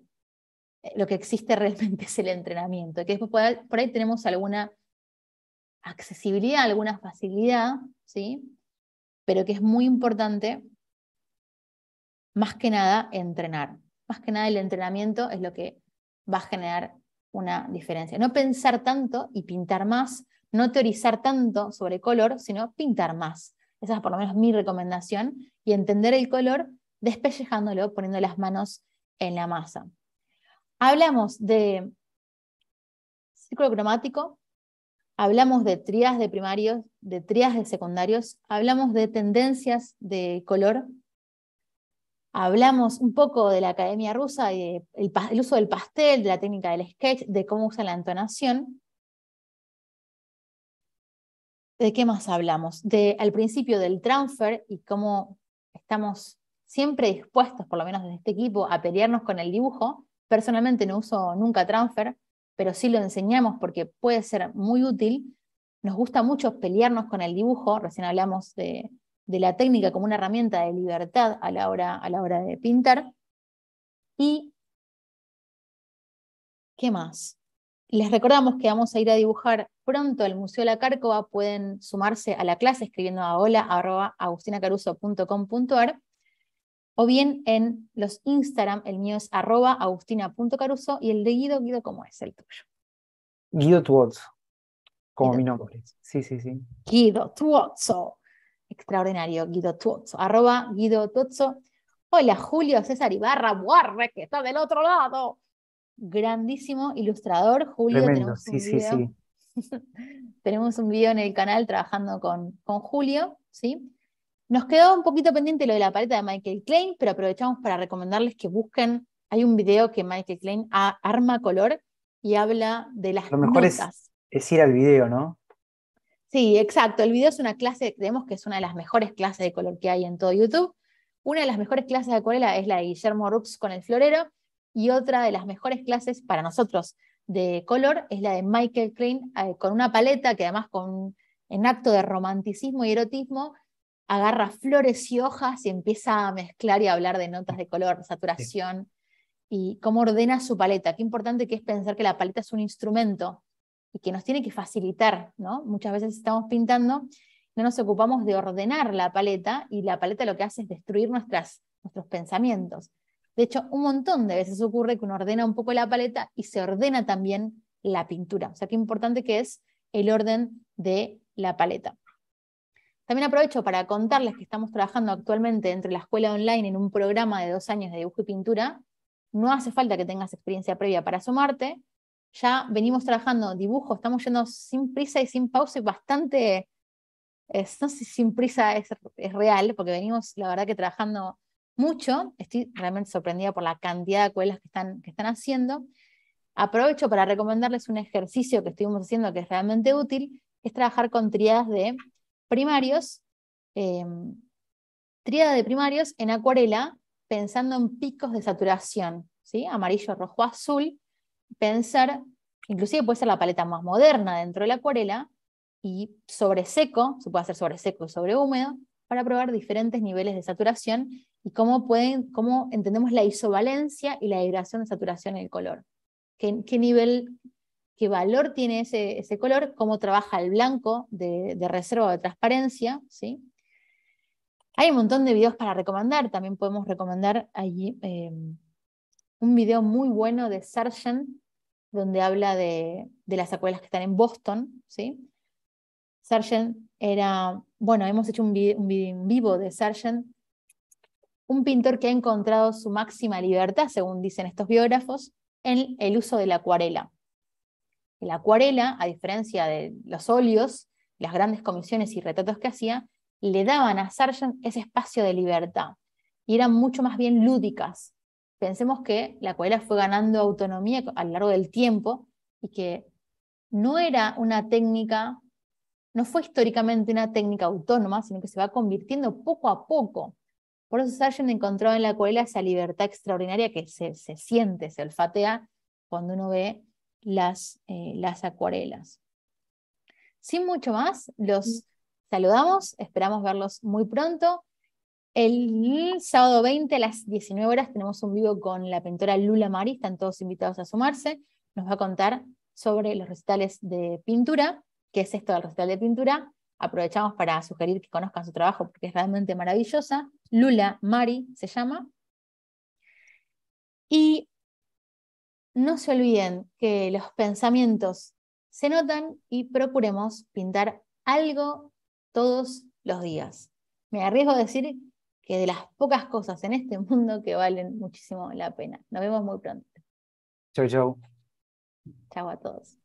eh, lo que existe realmente es el entrenamiento, que por ahí, tenemos alguna accesibilidad, alguna facilidad, ¿sí? pero que es muy importante, más que nada, entrenar. Más que nada el entrenamiento es lo que va a generar una diferencia. No pensar tanto y pintar más, no teorizar tanto sobre color, sino pintar más. Esa es por lo menos mi recomendación, y entender el color despellejándolo, poniendo las manos en la masa. Hablamos de círculo cromático, hablamos de trías de primarios, de trías de secundarios, hablamos de tendencias de color, hablamos un poco de la academia rusa y del uso del pastel, de la técnica del sketch, de cómo usa la entonación. ¿De qué más hablamos? De, al principio del transfer y cómo estamos siempre dispuestos, por lo menos desde este equipo, a pelearnos con el dibujo, Personalmente no uso nunca transfer, pero sí lo enseñamos porque puede ser muy útil. Nos gusta mucho pelearnos con el dibujo, recién hablamos de, la técnica como una herramienta de libertad a la hora, a la hora de pintar. ¿Y qué más? Les recordamos que vamos a ir a dibujar pronto al Museo La Cárcova. Pueden sumarse a la clase escribiendo a hola.agustinacaruso.com.ar o bien en los Instagram, el mío es arroba agustina.caruso y el de Guido, Guido, ¿cómo es el tuyo? Guido Tuozzo, como mi nombre. Sí, sí, sí. Guido Tuozzo, extraordinario, Guido Tuozzo, arroba Guido Tuozzo. Hola Julio César Ibarra Buarre, que está del otro lado. Grandísimo ilustrador, Julio. sí, sí, sí. tenemos un video en el canal trabajando con, con Julio, ¿sí? Nos quedó un poquito pendiente lo de la paleta de Michael Klein, pero aprovechamos para recomendarles que busquen. Hay un video que Michael Klein arma color y habla de las Lo mejor es, ir al video, ¿no? Sí, exacto. El video es una clase, creemos que es una de las mejores clases de color que hay en todo YouTube. Una de las mejores clases de acuarela es la de Guillermo Rux con el florero y otra de las mejores clases para nosotros de color es la de Michael Klein eh, con una paleta que además con en acto de romanticismo y erotismo agarra flores y hojas y empieza a mezclar y a hablar de notas de color, saturación, y cómo ordena su paleta. Qué importante que es pensar que la paleta es un instrumento y que nos tiene que facilitar, ¿no? Muchas veces estamos pintando, no nos ocupamos de ordenar la paleta y la paleta lo que hace es destruir nuestras, nuestros pensamientos. De hecho, un montón de veces ocurre que uno ordena un poco la paleta y se ordena también la pintura. O sea, qué importante que es el orden de la paleta. También aprovecho para contarles que estamos trabajando actualmente dentro de la escuela online en un programa de dos años de dibujo y pintura. No hace falta que tengas experiencia previa para sumarte. Ya venimos trabajando dibujo, estamos yendo sin prisa y sin pausa y bastante, eh, no sé si sin prisa es, real, porque venimos, la verdad que trabajando mucho. Estoy realmente sorprendida por la cantidad de cuelas que están, que están haciendo. Aprovecho para recomendarles un ejercicio que estuvimos haciendo que es realmente útil, es trabajar con triadas de primarios, em, tríada de primarios en acuarela, pensando en picos de saturación, ¿sí? amarillo, rojo, azul, pensar, inclusive puede ser la paleta más moderna dentro de la acuarela, y sobre seco, se puede hacer sobre seco y sobre húmedo, para probar diferentes niveles de saturación y cómo, pueden, cómo entendemos la isovalencia y la hidratación de saturación en el color. ¿Qué, ¿Qué, nivel qué valor tiene ese, color, cómo trabaja el blanco de, reserva de transparencia, ¿sí? Hay un montón de videos para recomendar, también podemos recomendar allí em, un video muy bueno de Sargent, donde habla de, las acuarelas que están en Boston. ¿sí? Sargent era, bueno, hemos hecho un, video, un video en vivo de Sargent, un pintor que ha encontrado su máxima libertad, según dicen estos biógrafos, en el uso de la acuarela. La acuarela, a diferencia de los óleos, las grandes comisiones y retratos que hacía, le daban a Sargent ese espacio de libertad y eran mucho más bien lúdicas. Pensemos que la acuarela fue ganando autonomía a lo largo del tiempo y que no era una técnica, no fue históricamente una técnica autónoma, sino que se va convirtiendo poco a poco. Por eso Sargent encontró en la acuarela esa libertad extraordinaria que se, se siente, se olfatea cuando uno ve las, eh, las acuarelas. Sin mucho más, los mm. saludamos, esperamos verlos muy pronto. El sábado 20 a las 19 horas tenemos un vivo con la pintora Lula Mari, están todos invitados a sumarse. Nos va a contar sobre los recitales de pintura, qué es esto del recital de pintura. Aprovechamos para sugerir que conozcan su trabajo porque es realmente maravillosa. Lula Mari se llama. Y no se olviden que los pensamientos se notan y procuremos pintar algo todos los días. Me arriesgo a decir que de las pocas cosas en este mundo que valen muchísimo la pena. Nos vemos muy pronto. Chau, chau. Chau a todos.